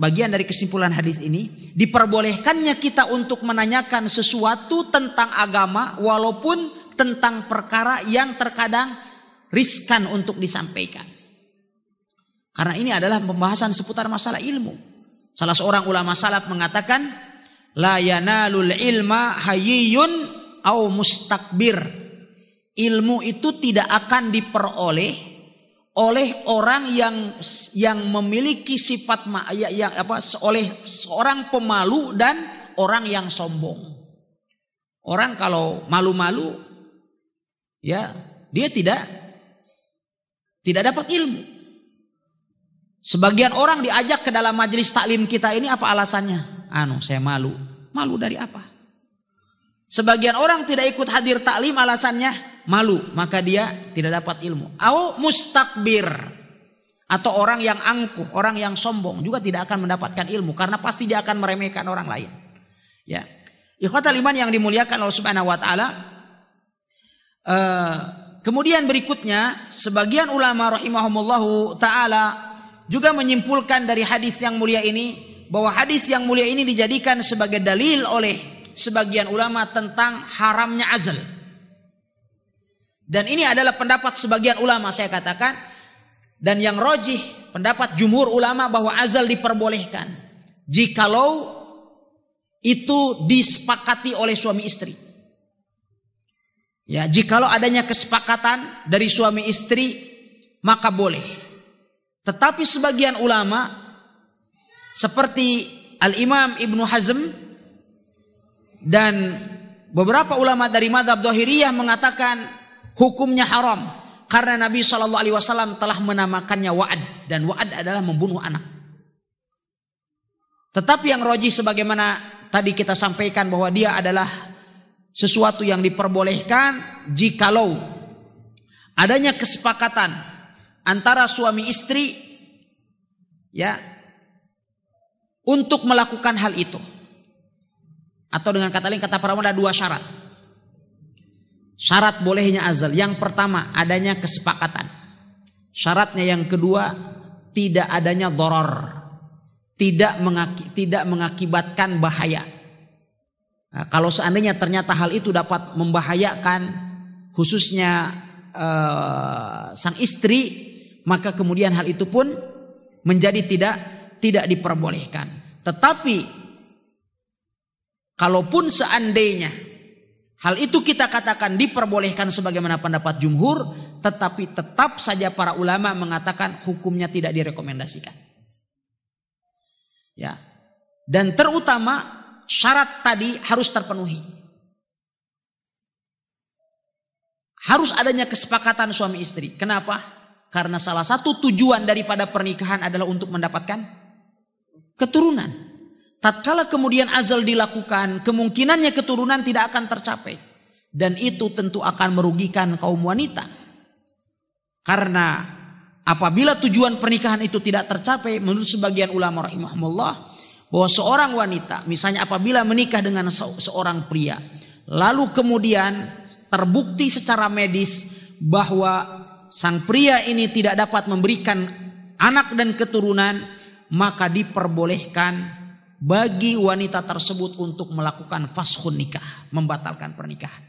bagian dari kesimpulan hadis ini, diperbolehkannya kita untuk menanyakan sesuatu tentang agama walaupun tentang perkara yang terkadang riskan untuk disampaikan. Karena ini adalah pembahasan seputar masalah ilmu. Salah seorang ulama salaf mengatakan la yanalul ilma hayyun au mustakbir. Ilmu itu tidak akan diperoleh oleh orang yang yang memiliki sifat ya, ya, apa oleh seorang pemalu dan orang yang sombong. Orang kalau malu-malu ya dia tidak tidak dapat ilmu. Sebagian orang diajak ke dalam majelis taklim kita ini apa alasannya? Anu, saya malu. Malu dari apa? Sebagian orang tidak ikut hadir taklim alasannya malu, maka dia tidak dapat ilmu. Au mustakbir atau orang yang angkuh, orang yang sombong juga tidak akan mendapatkan ilmu karena pasti dia akan meremehkan orang lain. Ya. Ikhwatal iman yang dimuliakan oleh Subhanahu wa taala. Eh, kemudian berikutnya sebagian ulama rahimahumullahu taala juga menyimpulkan dari hadis yang mulia ini bahwa hadis yang mulia ini dijadikan sebagai dalil oleh sebagian ulama tentang haramnya azal. Dan ini adalah pendapat sebagian ulama saya katakan dan yang rojih pendapat jumhur ulama bahwa azal diperbolehkan jikalau itu disepakati oleh suami istri. Ya, jikalau adanya kesepakatan dari suami istri maka boleh. Tetapi sebagian ulama seperti Al-Imam Ibnu Hazm dan beberapa ulama dari madhab Dohiriyah mengatakan hukumnya haram karena Nabi Shallallahu Alaihi Wasallam telah menamakannya waad dan waad adalah membunuh anak. Tetapi yang roji sebagaimana tadi kita sampaikan bahwa dia adalah sesuatu yang diperbolehkan jikalau adanya kesepakatan antara suami istri ya untuk melakukan hal itu. Atau dengan kata lain kata para ulama ada dua syarat. Syarat bolehnya azal yang pertama adanya kesepakatan. Syaratnya yang kedua tidak adanya doror, tidak mengaki, tidak mengakibatkan bahaya. Nah, kalau seandainya ternyata hal itu dapat membahayakan khususnya eh, sang istri maka kemudian hal itu pun menjadi tidak tidak diperbolehkan. Tetapi kalaupun seandainya hal itu kita katakan diperbolehkan sebagaimana pendapat jumhur, tetapi tetap saja para ulama mengatakan hukumnya tidak direkomendasikan. Ya. Dan terutama syarat tadi harus terpenuhi. Harus adanya kesepakatan suami istri. Kenapa? Karena salah satu tujuan daripada pernikahan adalah untuk mendapatkan keturunan. Tatkala kemudian azal dilakukan, kemungkinannya keturunan tidak akan tercapai. Dan itu tentu akan merugikan kaum wanita. Karena apabila tujuan pernikahan itu tidak tercapai, menurut sebagian ulama rahimahumullah, bahwa seorang wanita, misalnya apabila menikah dengan seorang pria, lalu kemudian terbukti secara medis bahwa sang pria ini tidak dapat memberikan anak dan keturunan, maka diperbolehkan bagi wanita tersebut untuk melakukan fashun nikah, membatalkan pernikahan.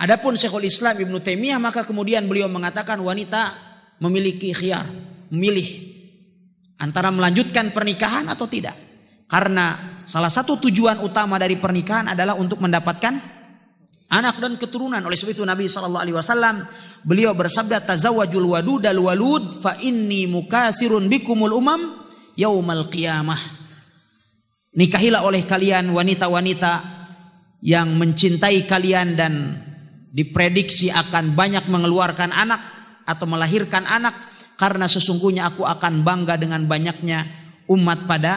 Adapun Syekhul Islam Ibnu Taimiyah maka kemudian beliau mengatakan wanita memiliki khiyar, memilih antara melanjutkan pernikahan atau tidak. Karena salah satu tujuan utama dari pernikahan adalah untuk mendapatkan anak dan keturunan. Oleh sebab itu Nabi Shallallahu Alaihi Wasallam beliau bersabda tazawajul wadud al walud fa inni mukasirun bikumul umam yaumal qiyamah. Nikahilah oleh kalian wanita-wanita yang mencintai kalian dan diprediksi akan banyak mengeluarkan anak atau melahirkan anak karena sesungguhnya aku akan bangga dengan banyaknya umat pada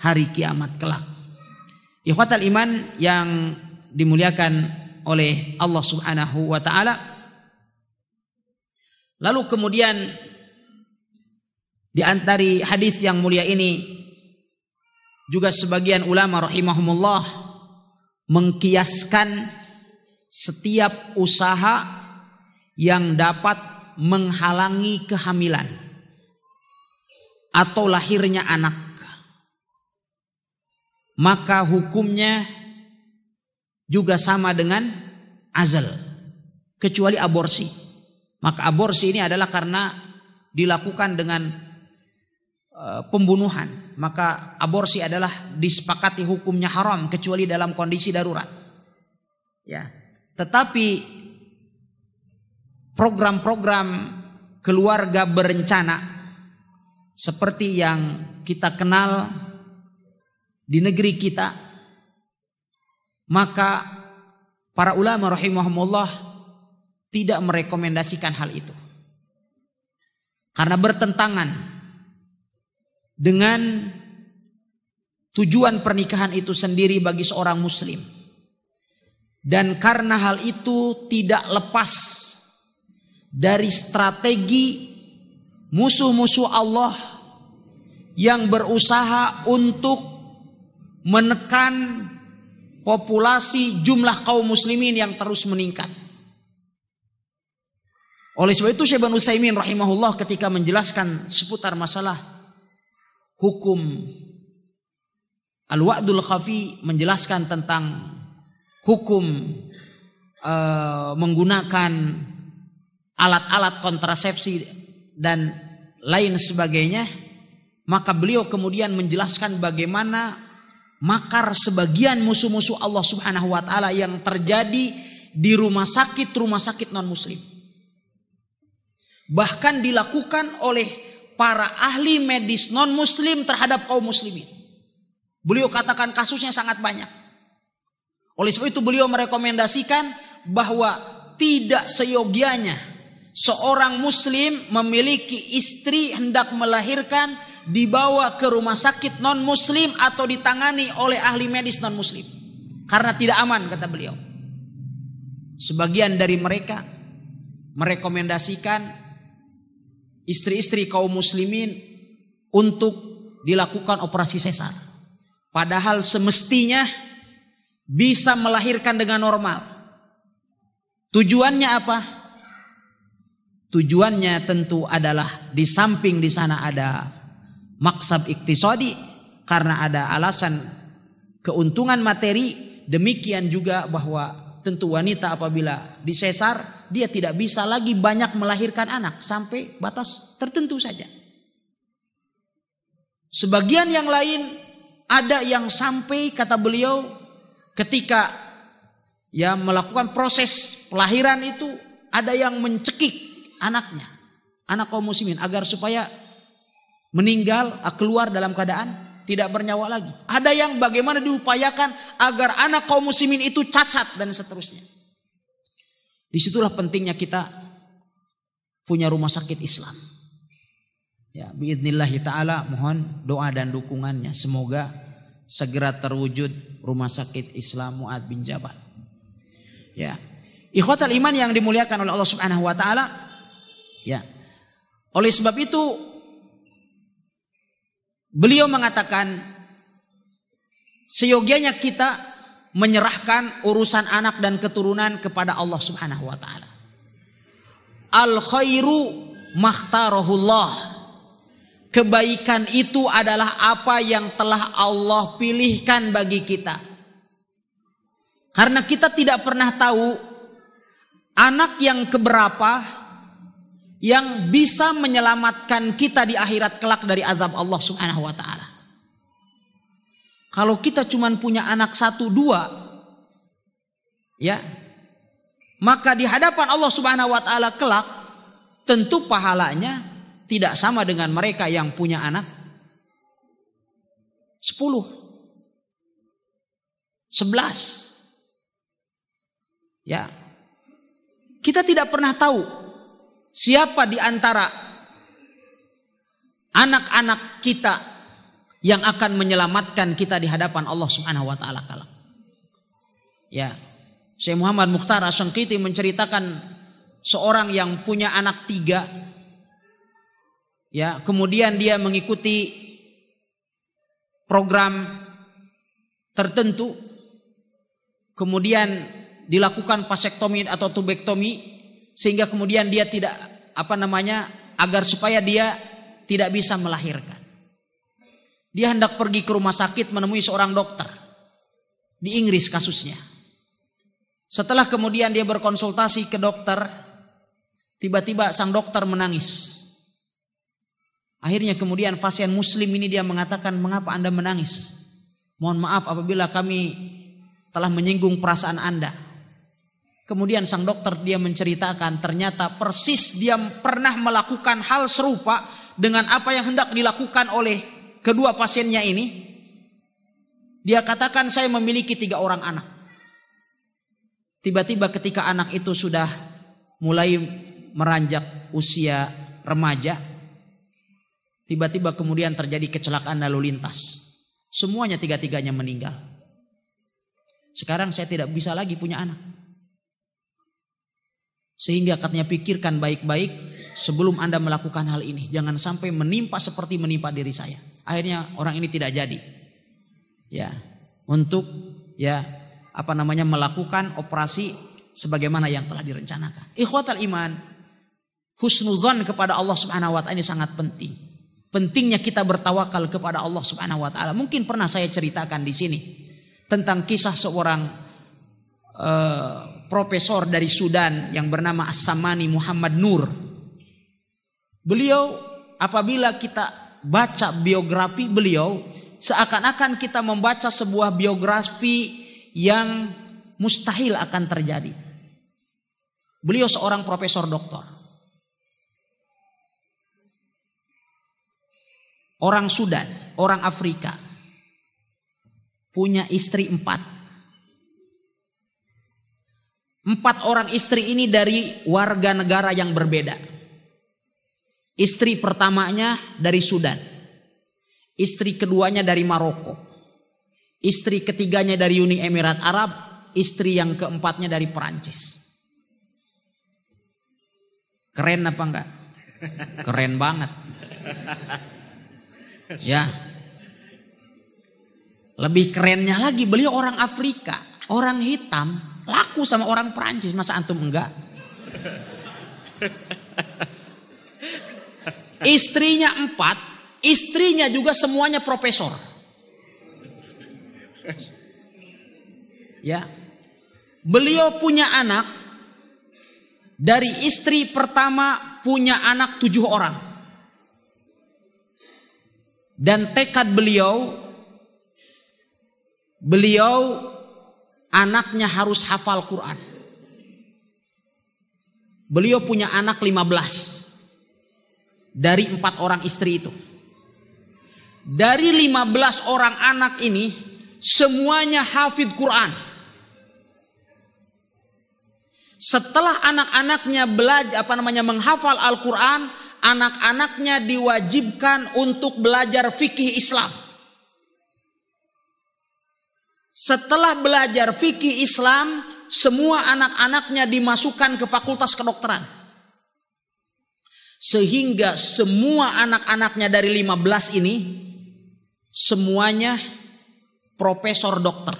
hari kiamat kelak. Ikhwatal iman yang dimuliakan oleh Allah Subhanahu wa taala. Lalu kemudian di antara hadis yang mulia ini juga sebagian ulama rahimahumullah mengkiaskan setiap usaha yang dapat menghalangi kehamilan atau lahirnya anak maka hukumnya juga sama dengan azal kecuali aborsi. Maka aborsi ini adalah karena dilakukan dengan eh, pembunuhan. Maka aborsi adalah disepakati hukumnya haram kecuali dalam kondisi darurat. Ya. Tetapi program-program keluarga berencana seperti yang kita kenal di negeri kita maka para ulama rahimahumullah tidak merekomendasikan hal itu. Karena bertentangan dengan tujuan pernikahan itu sendiri bagi seorang muslim. Dan karena hal itu tidak lepas dari strategi musuh-musuh Allah yang berusaha untuk menekan populasi jumlah kaum muslimin yang terus meningkat. Oleh sebab itu Syekh Utsaimin rahimahullah ketika menjelaskan seputar masalah hukum Al-Wa'dul Khafi menjelaskan tentang hukum e, menggunakan alat-alat kontrasepsi dan lain sebagainya, maka beliau kemudian menjelaskan bagaimana makar sebagian musuh-musuh Allah Subhanahu wa taala yang terjadi di rumah sakit rumah sakit non muslim. Bahkan dilakukan oleh para ahli medis non muslim terhadap kaum muslimin. Beliau katakan kasusnya sangat banyak. Oleh sebab itu beliau merekomendasikan bahwa tidak seyogianya seorang muslim memiliki istri hendak melahirkan dibawa ke rumah sakit non muslim atau ditangani oleh ahli medis non muslim karena tidak aman kata beliau. Sebagian dari mereka merekomendasikan istri-istri kaum muslimin untuk dilakukan operasi sesar. Padahal semestinya bisa melahirkan dengan normal. Tujuannya apa? Tujuannya tentu adalah di samping di sana ada maksab iktisodi karena ada alasan keuntungan materi demikian juga bahwa tentu wanita apabila disesar dia tidak bisa lagi banyak melahirkan anak sampai batas tertentu saja sebagian yang lain ada yang sampai kata beliau ketika ya melakukan proses pelahiran itu ada yang mencekik anaknya anak kaum muslimin agar supaya meninggal ah, keluar dalam keadaan tidak bernyawa lagi. Ada yang bagaimana diupayakan agar anak kaum muslimin itu cacat dan seterusnya. Disitulah pentingnya kita punya rumah sakit Islam. Ya, biidnillahi ta'ala mohon doa dan dukungannya. Semoga segera terwujud rumah sakit Islam Mu'ad bin Jabal. Ya. Ikhwatal iman yang dimuliakan oleh Allah Subhanahu wa taala. Ya. Oleh sebab itu Beliau mengatakan seyogianya kita menyerahkan urusan anak dan keturunan kepada Allah Subhanahu wa taala. Al khairu mahtarahullah. Kebaikan itu adalah apa yang telah Allah pilihkan bagi kita. Karena kita tidak pernah tahu anak yang keberapa yang bisa menyelamatkan kita di akhirat kelak dari azab Allah Subhanahu wa taala. Kalau kita cuma punya anak satu dua ya maka di hadapan Allah Subhanahu wa taala kelak tentu pahalanya tidak sama dengan mereka yang punya anak sepuluh, sebelas. Ya. Kita tidak pernah tahu Siapa di antara anak-anak kita yang akan menyelamatkan kita di hadapan Allah Subhanahu wa taala kala? Ya. Syekh Muhammad Mukhtar Asengkiti menceritakan seorang yang punya anak tiga ya kemudian dia mengikuti program tertentu kemudian dilakukan pasektomi atau tubektomi sehingga kemudian dia tidak apa namanya agar supaya dia tidak bisa melahirkan. Dia hendak pergi ke rumah sakit menemui seorang dokter di Inggris kasusnya. Setelah kemudian dia berkonsultasi ke dokter, tiba-tiba sang dokter menangis. Akhirnya kemudian pasien muslim ini dia mengatakan, "Mengapa Anda menangis?" Mohon maaf apabila kami telah menyinggung perasaan Anda. Kemudian sang dokter dia menceritakan ternyata persis dia pernah melakukan hal serupa dengan apa yang hendak dilakukan oleh kedua pasiennya ini. Dia katakan saya memiliki tiga orang anak. Tiba-tiba ketika anak itu sudah mulai meranjak usia remaja. Tiba-tiba kemudian terjadi kecelakaan lalu lintas. Semuanya tiga-tiganya meninggal. Sekarang saya tidak bisa lagi punya anak. Sehingga katanya pikirkan baik-baik sebelum Anda melakukan hal ini. Jangan sampai menimpa seperti menimpa diri saya. Akhirnya orang ini tidak jadi. Ya, untuk ya apa namanya melakukan operasi sebagaimana yang telah direncanakan. Ikhwatal iman, husnuzan kepada Allah Subhanahu wa taala ini sangat penting. Pentingnya kita bertawakal kepada Allah Subhanahu wa taala. Mungkin pernah saya ceritakan di sini tentang kisah seorang uh, profesor dari Sudan yang bernama as Muhammad Nur. Beliau apabila kita baca biografi beliau seakan-akan kita membaca sebuah biografi yang mustahil akan terjadi. Beliau seorang profesor doktor. Orang Sudan, orang Afrika. Punya istri empat Empat orang istri ini dari warga negara yang berbeda. Istri pertamanya dari Sudan. Istri keduanya dari Maroko. Istri ketiganya dari Uni Emirat Arab. Istri yang keempatnya dari Perancis. Keren apa enggak? Keren banget. Ya. Lebih kerennya lagi beliau orang Afrika, orang hitam. Laku sama orang Perancis, masa antum enggak? istrinya empat, istrinya juga semuanya profesor. Ya, beliau punya anak dari istri pertama punya anak tujuh orang. Dan tekad beliau, beliau anaknya harus hafal Quran. Beliau punya anak 15 dari empat orang istri itu. Dari 15 orang anak ini semuanya hafid Quran. Setelah anak-anaknya belajar apa namanya menghafal Al-Qur'an, anak-anaknya diwajibkan untuk belajar fikih Islam. Setelah belajar fikih Islam, semua anak-anaknya dimasukkan ke fakultas kedokteran. Sehingga semua anak-anaknya dari 15 ini semuanya profesor dokter.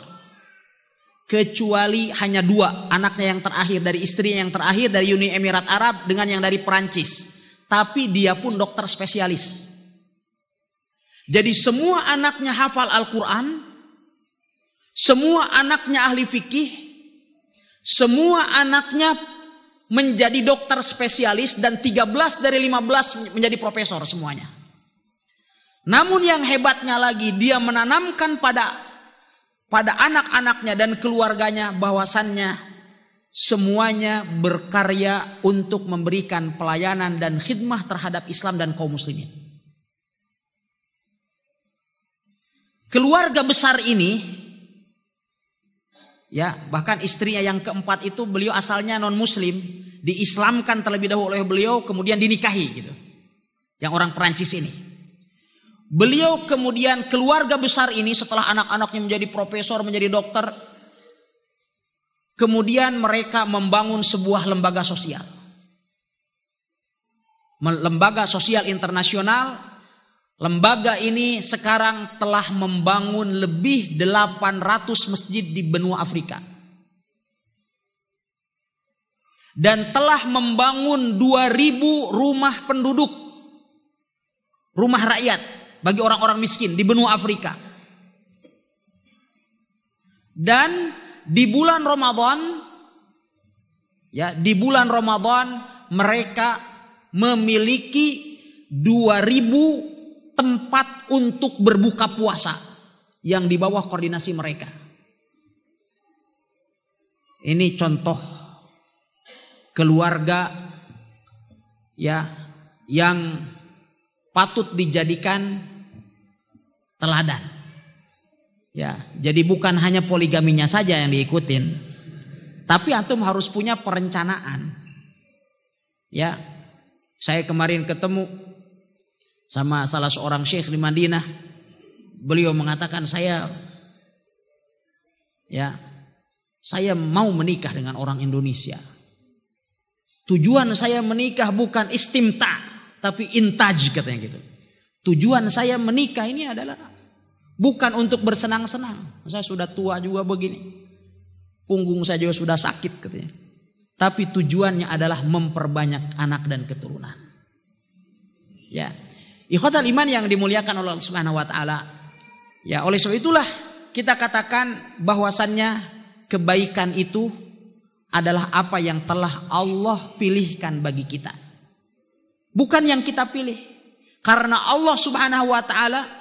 Kecuali hanya dua anaknya yang terakhir dari istri yang terakhir dari Uni Emirat Arab dengan yang dari Perancis. Tapi dia pun dokter spesialis. Jadi semua anaknya hafal Al-Quran, semua anaknya ahli fikih, semua anaknya menjadi dokter spesialis dan 13 dari 15 menjadi profesor semuanya. Namun yang hebatnya lagi dia menanamkan pada pada anak-anaknya dan keluarganya bahwasannya semuanya berkarya untuk memberikan pelayanan dan khidmah terhadap Islam dan kaum muslimin. Keluarga besar ini Ya, bahkan istrinya yang keempat itu beliau asalnya non muslim, diislamkan terlebih dahulu oleh beliau kemudian dinikahi gitu. Yang orang Perancis ini. Beliau kemudian keluarga besar ini setelah anak-anaknya menjadi profesor, menjadi dokter, kemudian mereka membangun sebuah lembaga sosial. Lembaga sosial internasional Lembaga ini sekarang telah membangun lebih 800 masjid di benua Afrika. Dan telah membangun 2000 rumah penduduk. Rumah rakyat bagi orang-orang miskin di benua Afrika. Dan di bulan Ramadan ya, di bulan Ramadan mereka memiliki 2000 tempat untuk berbuka puasa yang di bawah koordinasi mereka. Ini contoh keluarga ya yang patut dijadikan teladan. Ya, jadi bukan hanya poligaminya saja yang diikutin, tapi antum harus punya perencanaan. Ya. Saya kemarin ketemu sama salah seorang syekh di Madinah. Beliau mengatakan saya ya, saya mau menikah dengan orang Indonesia. Tujuan saya menikah bukan istimta, tapi intaj katanya gitu. Tujuan saya menikah ini adalah bukan untuk bersenang-senang. Saya sudah tua juga begini. Punggung saya juga sudah sakit katanya. Tapi tujuannya adalah memperbanyak anak dan keturunan. Ya, Ikhwatal iman yang dimuliakan oleh Allah Subhanahu wa taala. Ya, oleh sebab itulah kita katakan bahwasannya kebaikan itu adalah apa yang telah Allah pilihkan bagi kita. Bukan yang kita pilih. Karena Allah Subhanahu wa taala